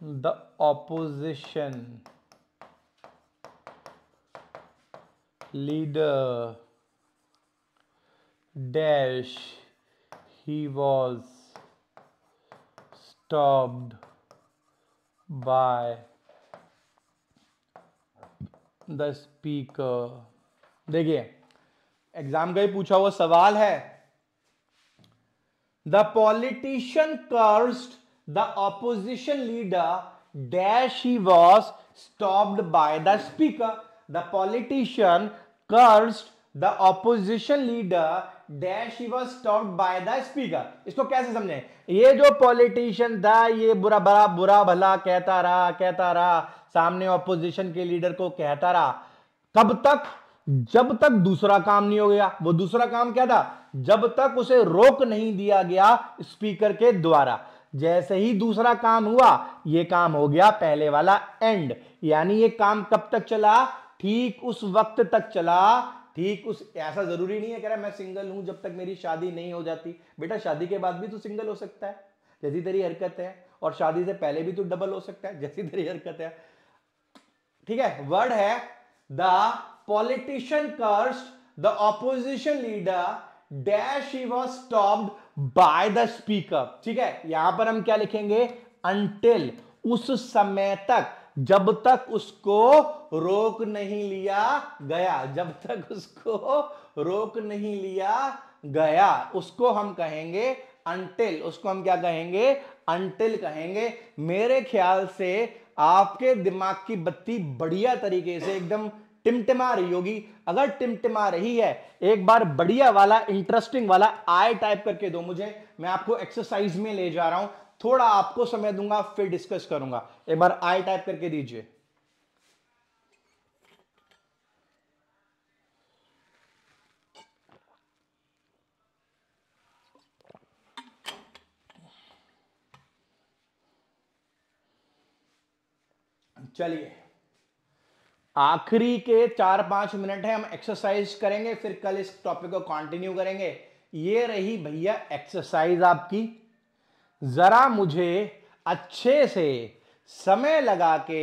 the opposition leader dash he was stopped by the speaker देखिए एग्जाम का ही पूछा हुआ सवाल है the politician cursed the opposition leader dash he was stopped by the speaker the politician cursed the opposition leader dash he was stopped by the speaker इसको कैसे समझे ये जो पॉलिटिशियन था ये बुरा भला बुरा भला कहता रहा कहता रहा सामने ऑपोजिशन के लीडर को कहता रहा कब तक जब तक दूसरा काम नहीं हो गया वो दूसरा काम क्या था जब तक उसे रोक नहीं दिया गया स्पीकर के द्वारा जैसे ही दूसरा काम हुआ ये काम हो गया पहले वाला एंड यानी ये काम कब तक चला ठीक उस वक्त तक चला ठीक उस ऐसा जरूरी नहीं है कह रहा मैं सिंगल हूं जब तक मेरी शादी नहीं हो जाती बेटा शादी के बाद भी तू सिंगल हो सकता है जैसी तेरी हरकत है और शादी से पहले भी तू डबल हो सकता है जैसी तेरी हरकत है ठीक है वर्ड है the politician curse the opposition leader dash he was stopped by the speaker ठीक है यहां पर हम क्या लिखेंगे अंटिल उस समय तक जब तक उसको रोक नहीं लिया गया जब तक उसको रोक नहीं लिया गया उसको हम कहेंगे अंटिल उसको हम क्या कहेंगे अंटिल कहेंगे मेरे ख्याल से आपके दिमाग की बत्ती बढ़िया तरीके से एकदम टिमटिमा रही होगी अगर टिमटिमा रही है एक बार बढ़िया वाला इंटरेस्टिंग वाला आय टाइप करके दो मुझे मैं आपको एक्सरसाइज में ले जा रहा हूं थोड़ा आपको समय दूंगा फिर डिस्कस करूंगा एक बार आई टाइप करके दीजिए चलिए आखिरी के चार पांच मिनट है हम एक्सरसाइज करेंगे फिर कल इस टॉपिक को कंटिन्यू करेंगे ये रही भैया एक्सरसाइज आपकी ज़रा मुझे अच्छे से समय लगा के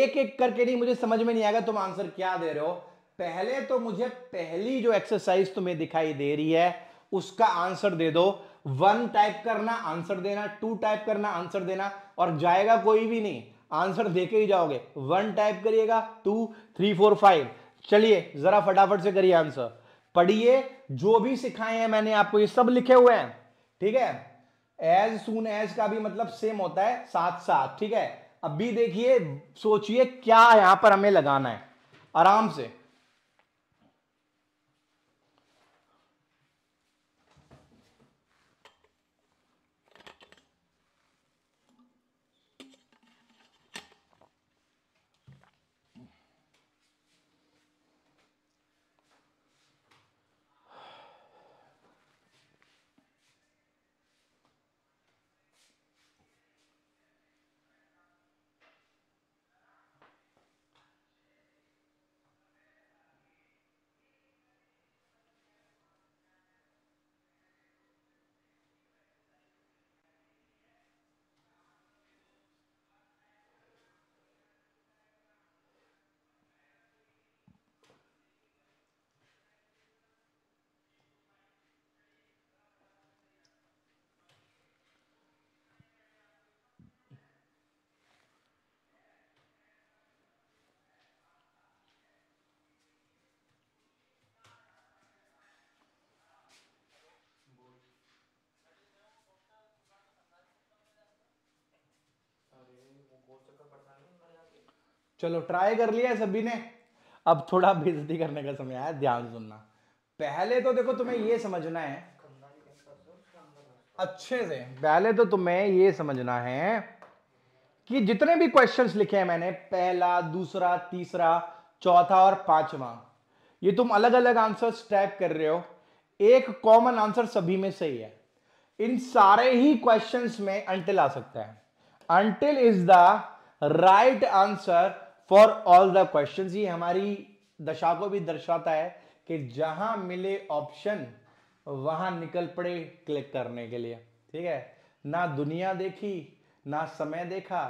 एक एक करके नहीं मुझे समझ में नहीं आएगा तुम आंसर क्या दे रहे हो पहले तो मुझे पहली जो एक्सरसाइज तुम्हें दिखाई दे रही है उसका आंसर दे दो वन टाइप करना आंसर देना टू टाइप करना आंसर देना और जाएगा कोई भी नहीं आंसर देके ही जाओगे वन टाइप करिएगा टू थ्री फोर फाइव चलिए जरा फटाफट से करिए आंसर पढ़िए जो भी सिखाए हैं मैंने आपको ये सब लिखे हुए हैं ठीक है एज सुन एज का भी मतलब सेम होता है साथ साथ ठीक है अभी देखिए सोचिए क्या यहां पर हमें लगाना है आराम से चलो ट्राई कर लिया सभी ने अब थोड़ा बेजती करने का समय आया ध्यान सुनना पहले तो देखो तुम्हें ये समझना है अच्छे से पहले तो तुम्हें ये समझना है कि जितने भी क्वेश्चंस लिखे हैं मैंने पहला दूसरा तीसरा चौथा और पांचवा ये तुम अलग अलग आंसर्स टाइप कर रहे हो एक कॉमन आंसर सभी में सही है इन सारे ही क्वेश्चंस में अंटिल आ सकता है until is the right answer for all the question ये हमारी दशा को भी दर्शाता है कि जहां मिले ऑप्शन वहां निकल पड़े क्लिक करने के लिए ठीक है ना दुनिया देखी ना समय देखा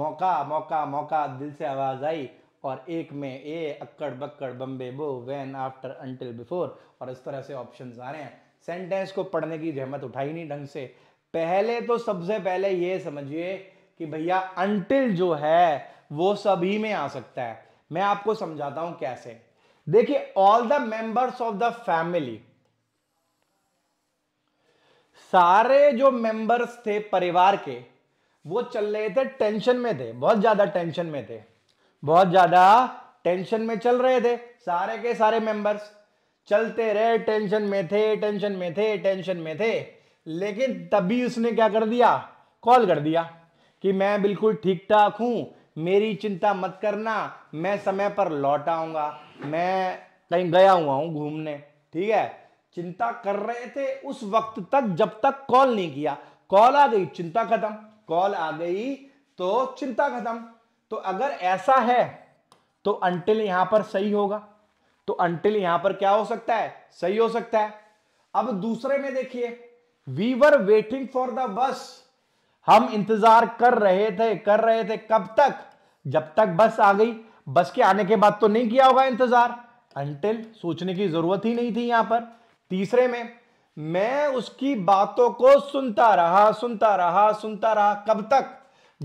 मौका मौका मौका दिल से आवाज आई और एक में ए अक्कड़ बक्कड़ बम्बे बो वैन आफ्टर अंटिल बिफोर और इस तरह से ऑप्शन आ रहे हैं सेंटेंस को पढ़ने की जहमत उठाई नहीं ढंग से पहले तो सबसे पहले ये समझिए कि भैया अंटिल जो है वो सभी में आ सकता है मैं आपको समझाता हूं कैसे देखिए all the members of the family सारे जो मेंबर्स थे परिवार के वो चल रहे थे टेंशन में थे बहुत ज्यादा टेंशन में थे बहुत ज्यादा टेंशन में चल रहे थे सारे के सारे मेंबर्स चलते रहे टेंशन में थे टेंशन में थे टेंशन में थे लेकिन तभी उसने क्या कर दिया कॉल कर दिया कि मैं बिल्कुल ठीक ठाक हूँ मेरी चिंता मत करना मैं समय पर लौट आऊंगा मैं कहीं गया हुआ हूँ घूमने ठीक है चिंता कर रहे थे उस वक्त तक जब तक कॉल नहीं किया कॉल आ गई चिंता खत्म कॉल आ गई तो चिंता खत्म तो अगर ऐसा है तो अंटिल यहां पर सही होगा तो अंटिल यहां पर क्या हो सकता है सही हो सकता है अब दूसरे में देखिए we were waiting for the bus हम इंतजार कर रहे थे कर रहे थे कब तक जब तक बस आ गई बस के आने के बाद तो नहीं किया होगा इंतजार अंटिल सोचने की जरूरत ही नहीं थी यहां पर तीसरे में मैं उसकी बातों को सुनता रहा सुनता रहा सुनता रहा कब तक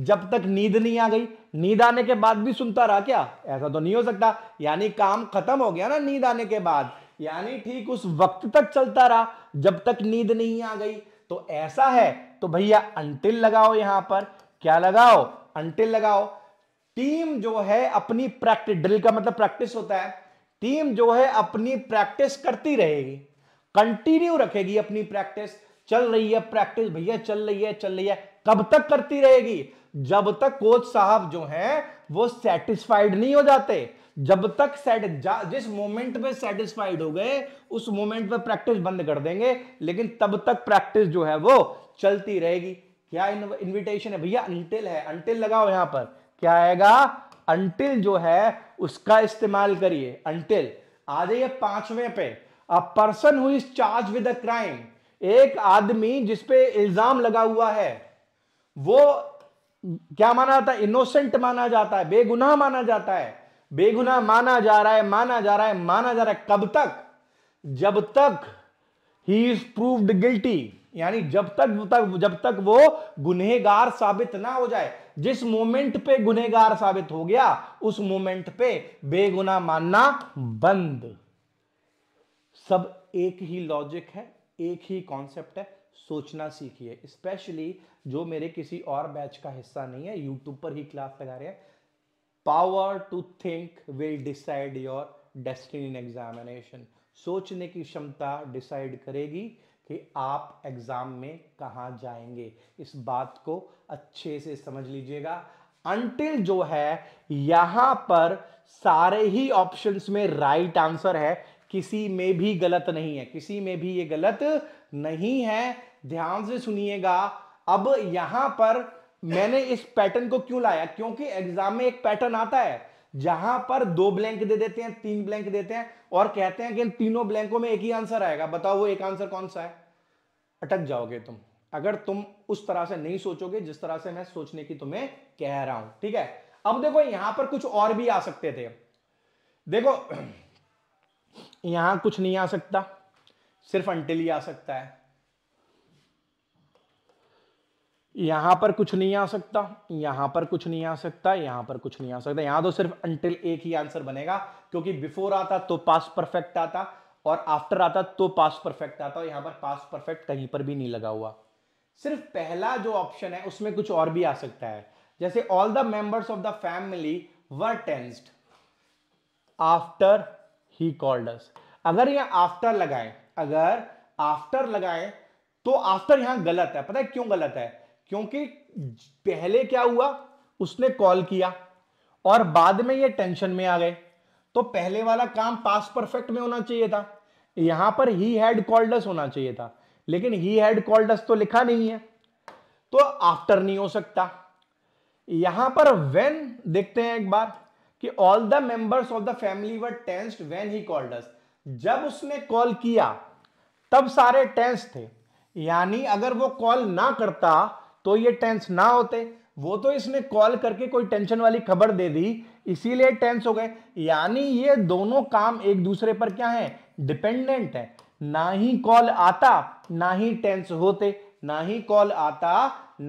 जब तक नींद नहीं आ गई नींद आने के बाद भी सुनता रहा क्या ऐसा तो नहीं हो सकता यानी काम खत्म हो गया ना नींद आने के बाद यानी ठीक उस वक्त तक चलता रहा जब तक नींद नहीं आ गई तो ऐसा है तो भैया अंटिल लगाओ यहां पर क्या लगाओ अंटिल लगाओ टीम जो है अपनी प्रैक्टिस ड्रिल का मतलब प्रैक्टिस होता है टीम जो है अपनी प्रैक्टिस करती रहेगी कंटिन्यू रखेगी अपनी प्रैक्टिस चल रही है प्रैक्टिस भैया चल रही है चल रही है कब तक करती रहेगी जब तक कोच साहब जो हैं वो सेटिस्फाइड नहीं हो जाते जब तक सेट जिस मोमेंट पे सेटिस्फाइड हो गए उस मोमेंट पे प्रैक्टिस बंद कर देंगे लेकिन तब तक प्रैक्टिस जो है वो चलती रहेगी क्या इन्विटेशन है भैया अंटिल है अंटिल लगाओ यहां पर क्या आएगा अंटिल जो है उसका इस्तेमाल करिए अंटिल आ जाइए पांचवें पे a person who is charge with a crime एक आदमी जिसपे इल्जाम लगा हुआ है वो क्या माना जाता है इनोसेंट माना जाता है बेगुनाह माना जाता है बेगुनाह माना जा रहा है माना जा रहा है माना जा रहा है कब तक जब तक ही इज प्रूव्ड गिल्टी यानी जब तक तक जब तक वो गुनहगार साबित ना हो जाए जिस मोमेंट पे गुनहगार साबित हो गया उस मोमेंट पे बेगुना मानना बंद सब एक ही लॉजिक है एक ही कॉन्सेप्ट है सोचना सीखिए स्पेशली जो मेरे किसी और बैच का हिस्सा नहीं है यूट्यूब पर ही क्लास लगा रहे हैं power to think will decide your destiny examination सोचने की क्षमता डिसाइड करेगी कि आप एग्ज़ाम में कहाँ जाएंगे इस बात को अच्छे से समझ लीजिएगा अंटिल जो है यहां पर सारे ही ऑप्शंस में राइट right आंसर है किसी में भी गलत नहीं है किसी में भी ये गलत नहीं है ध्यान से सुनिएगा अब यहां पर मैंने इस पैटर्न को क्यों लाया क्योंकि एग्जाम में एक पैटर्न आता है जहां पर दो ब्लैंक दे देते हैं तीन ब्लैंक देते हैं और कहते हैं कि इन तीनों ब्लैंकों में एक ही आंसर आएगा बताओ वो एक आंसर कौन सा है अटक जाओगे तुम अगर तुम उस तरह से नहीं सोचोगे जिस तरह से मैं सोचने की तुम्हें कह रहा हूं ठीक है अब देखो यहां पर कुछ और भी आ सकते थे देखो यहां कुछ नहीं आ सकता सिर्फ अंटिल ही आ सकता है यहां पर कुछ नहीं आ सकता यहां पर कुछ नहीं आ सकता यहां पर कुछ नहीं आ सकता यहां तो सिर्फ अंटिल एक ही आंसर बनेगा क्योंकि बिफोर आता तो पास परफेक्ट आता और आफ्टर आता तो पास परफेक्ट आता और पर पास परफेक्ट कहीं पर भी नहीं लगा हुआ सिर्फ पहला जो ऑप्शन है उसमें कुछ और भी आ सकता है जैसे all the members of the family were tensed after he called us अगर यह आफ्टर लगाए अगर आफ्टर लगाए तो आफ्टर यहां गलत है पता है क्यों गलत है क्योंकि पहले क्या हुआ उसने कॉल किया और बाद में ये टेंशन में आ गए तो पहले वाला काम पास परफेक्ट में होना चाहिए था यहां पर ही हैड कॉल्डस होना चाहिए था लेकिन ही हैड कॉल्डस तो लिखा नहीं है तो आफ्टर नहीं हो सकता यहां पर वेन देखते हैं एक बार कि all the members of the family were tensed when he called us जब उसने कॉल किया तब सारे टेंस थे यानी अगर वो कॉल ना करता तो ये टेंस ना होते वो तो इसने कॉल करके कोई टेंशन वाली खबर दे दी इसीलिए टेंस हो गए यानी ये दोनों काम एक दूसरे पर क्या है डिपेंडेंट है ना ही कॉल आता ना ही टेंस होते ना ही कॉल आता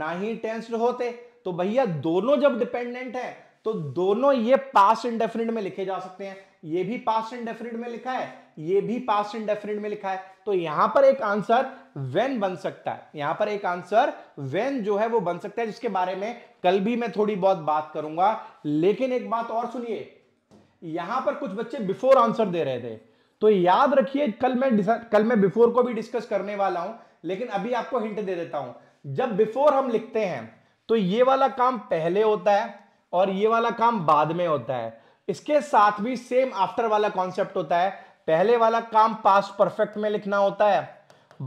ना ही टेंस होते तो भैया दोनों जब डिपेंडेंट है तो दोनों ये पास इंडेफिनिट में लिखे जा सकते हैं ये भी पास इंडेफिनिट में लिखा है ये भी पास्ट इंडेफिनेट में लिखा है तो यहां पर एक आंसर वेन बन सकता है यहां पर एक आंसर वेन जो है वो बन सकता है जिसके बारे में कल भी मैं थोड़ी बहुत बात करूंगा लेकिन एक बात और सुनिए यहां पर कुछ बच्चे बिफोर आंसर दे रहे थे तो याद रखिए कल मैं कल मैं बिफोर को भी डिस्कस करने वाला हूं लेकिन अभी आपको हिंट दे देता हूं जब बिफोर हम लिखते हैं तो ये वाला काम पहले होता है और ये वाला काम बाद में होता है इसके साथ भी सेम आफ्टर वाला कॉन्सेप्ट होता है पहले वाला काम पास परफेक्ट में लिखना होता है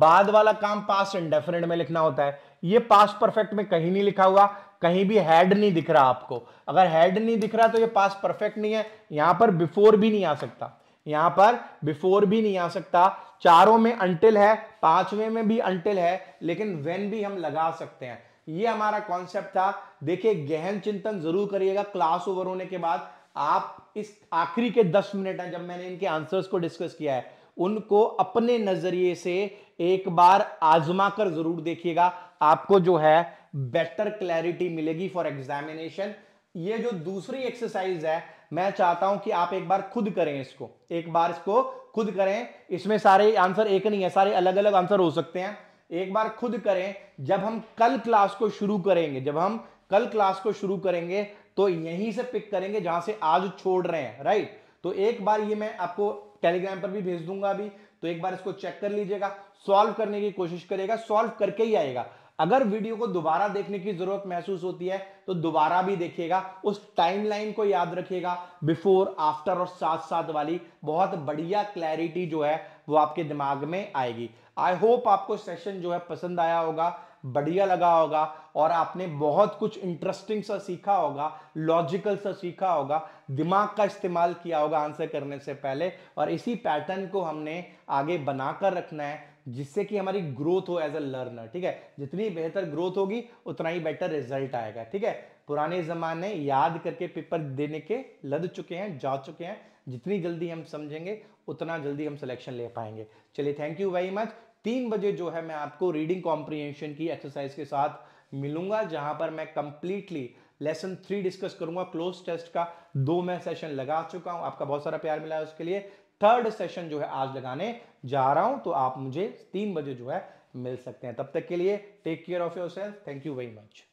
बाद वाला काम पास इंडेफिनेट में लिखना होता है ये पास परफेक्ट में कहीं नहीं लिखा हुआ कहीं भी हेड नहीं दिख रहा आपको अगर हेड नहीं दिख रहा तो ये पास परफेक्ट नहीं है यहां पर बिफोर भी नहीं आ सकता यहां पर बिफोर भी नहीं आ सकता चारों में अंटिल है पांचवें में भी अंटिल है लेकिन वेन भी हम लगा सकते हैं ये हमारा कॉन्सेप्ट था देखिए गहन चिंतन जरूर करिएगा क्लास ओवर होने के बाद आप इस आखिरी के दस मिनट हैं जब मैंने इनके आंसर्स को डिस्कस किया है उनको अपने नजरिए से एक बार आजमा कर जरूर देखिएगा आपको जो है बेटर क्लैरिटी मिलेगी फॉर एग्जामिनेशन ये जो दूसरी एक्सरसाइज है मैं चाहता हूं कि आप एक बार खुद करें इसको एक बार इसको खुद करें इसमें सारे आंसर एक नहीं है सारे अलग अलग आंसर हो सकते हैं एक बार खुद करें जब हम कल क्लास को शुरू करेंगे जब हम कल क्लास को शुरू करेंगे तो यहीं से पिक करेंगे जहां से आज छोड़ रहे हैं राइट तो एक बार ये मैं आपको टेलीग्राम पर भी भेज दूंगा अभी तो एक बार इसको चेक कर लीजिएगा सॉल्व करने की कोशिश करेगा सॉल्व करके ही आएगा अगर वीडियो को दोबारा देखने की जरूरत महसूस होती है तो दोबारा भी देखिएगा उस टाइमलाइन को याद रखिएगा बिफोर आफ्टर और साथ साथ वाली बहुत बढ़िया क्लैरिटी जो है वो आपके दिमाग में आएगी आई होप आपको सेशन जो है पसंद आया होगा बढ़िया लगा होगा और आपने बहुत कुछ इंटरेस्टिंग सा सीखा होगा लॉजिकल सा सीखा होगा दिमाग का इस्तेमाल किया होगा आंसर करने से पहले और इसी पैटर्न को हमने आगे बनाकर रखना है जिससे कि हमारी ग्रोथ हो एज अ लर्नर ठीक है जितनी बेहतर ग्रोथ होगी उतना ही बेटर रिजल्ट आएगा ठीक है पुराने जमाने याद करके पेपर देने के लद चुके हैं जा चुके हैं जितनी जल्दी हम समझेंगे उतना जल्दी हम सिलेक्शन ले पाएंगे चलिए थैंक यू वेरी मच तीन बजे जो है मैं आपको रीडिंग कॉम्प्रीहेंशन की एक्सरसाइज के साथ मिलूंगा जहां पर मैं कंप्लीटली लेसन थ्री डिस्कस करूंगा क्लोज टेस्ट का दो मैं सेशन लगा चुका हूं आपका बहुत सारा प्यार मिला है उसके लिए थर्ड सेशन जो है आज लगाने जा रहा हूं तो आप मुझे तीन बजे जो है मिल सकते हैं तब तक के लिए take care of yourself thank you very much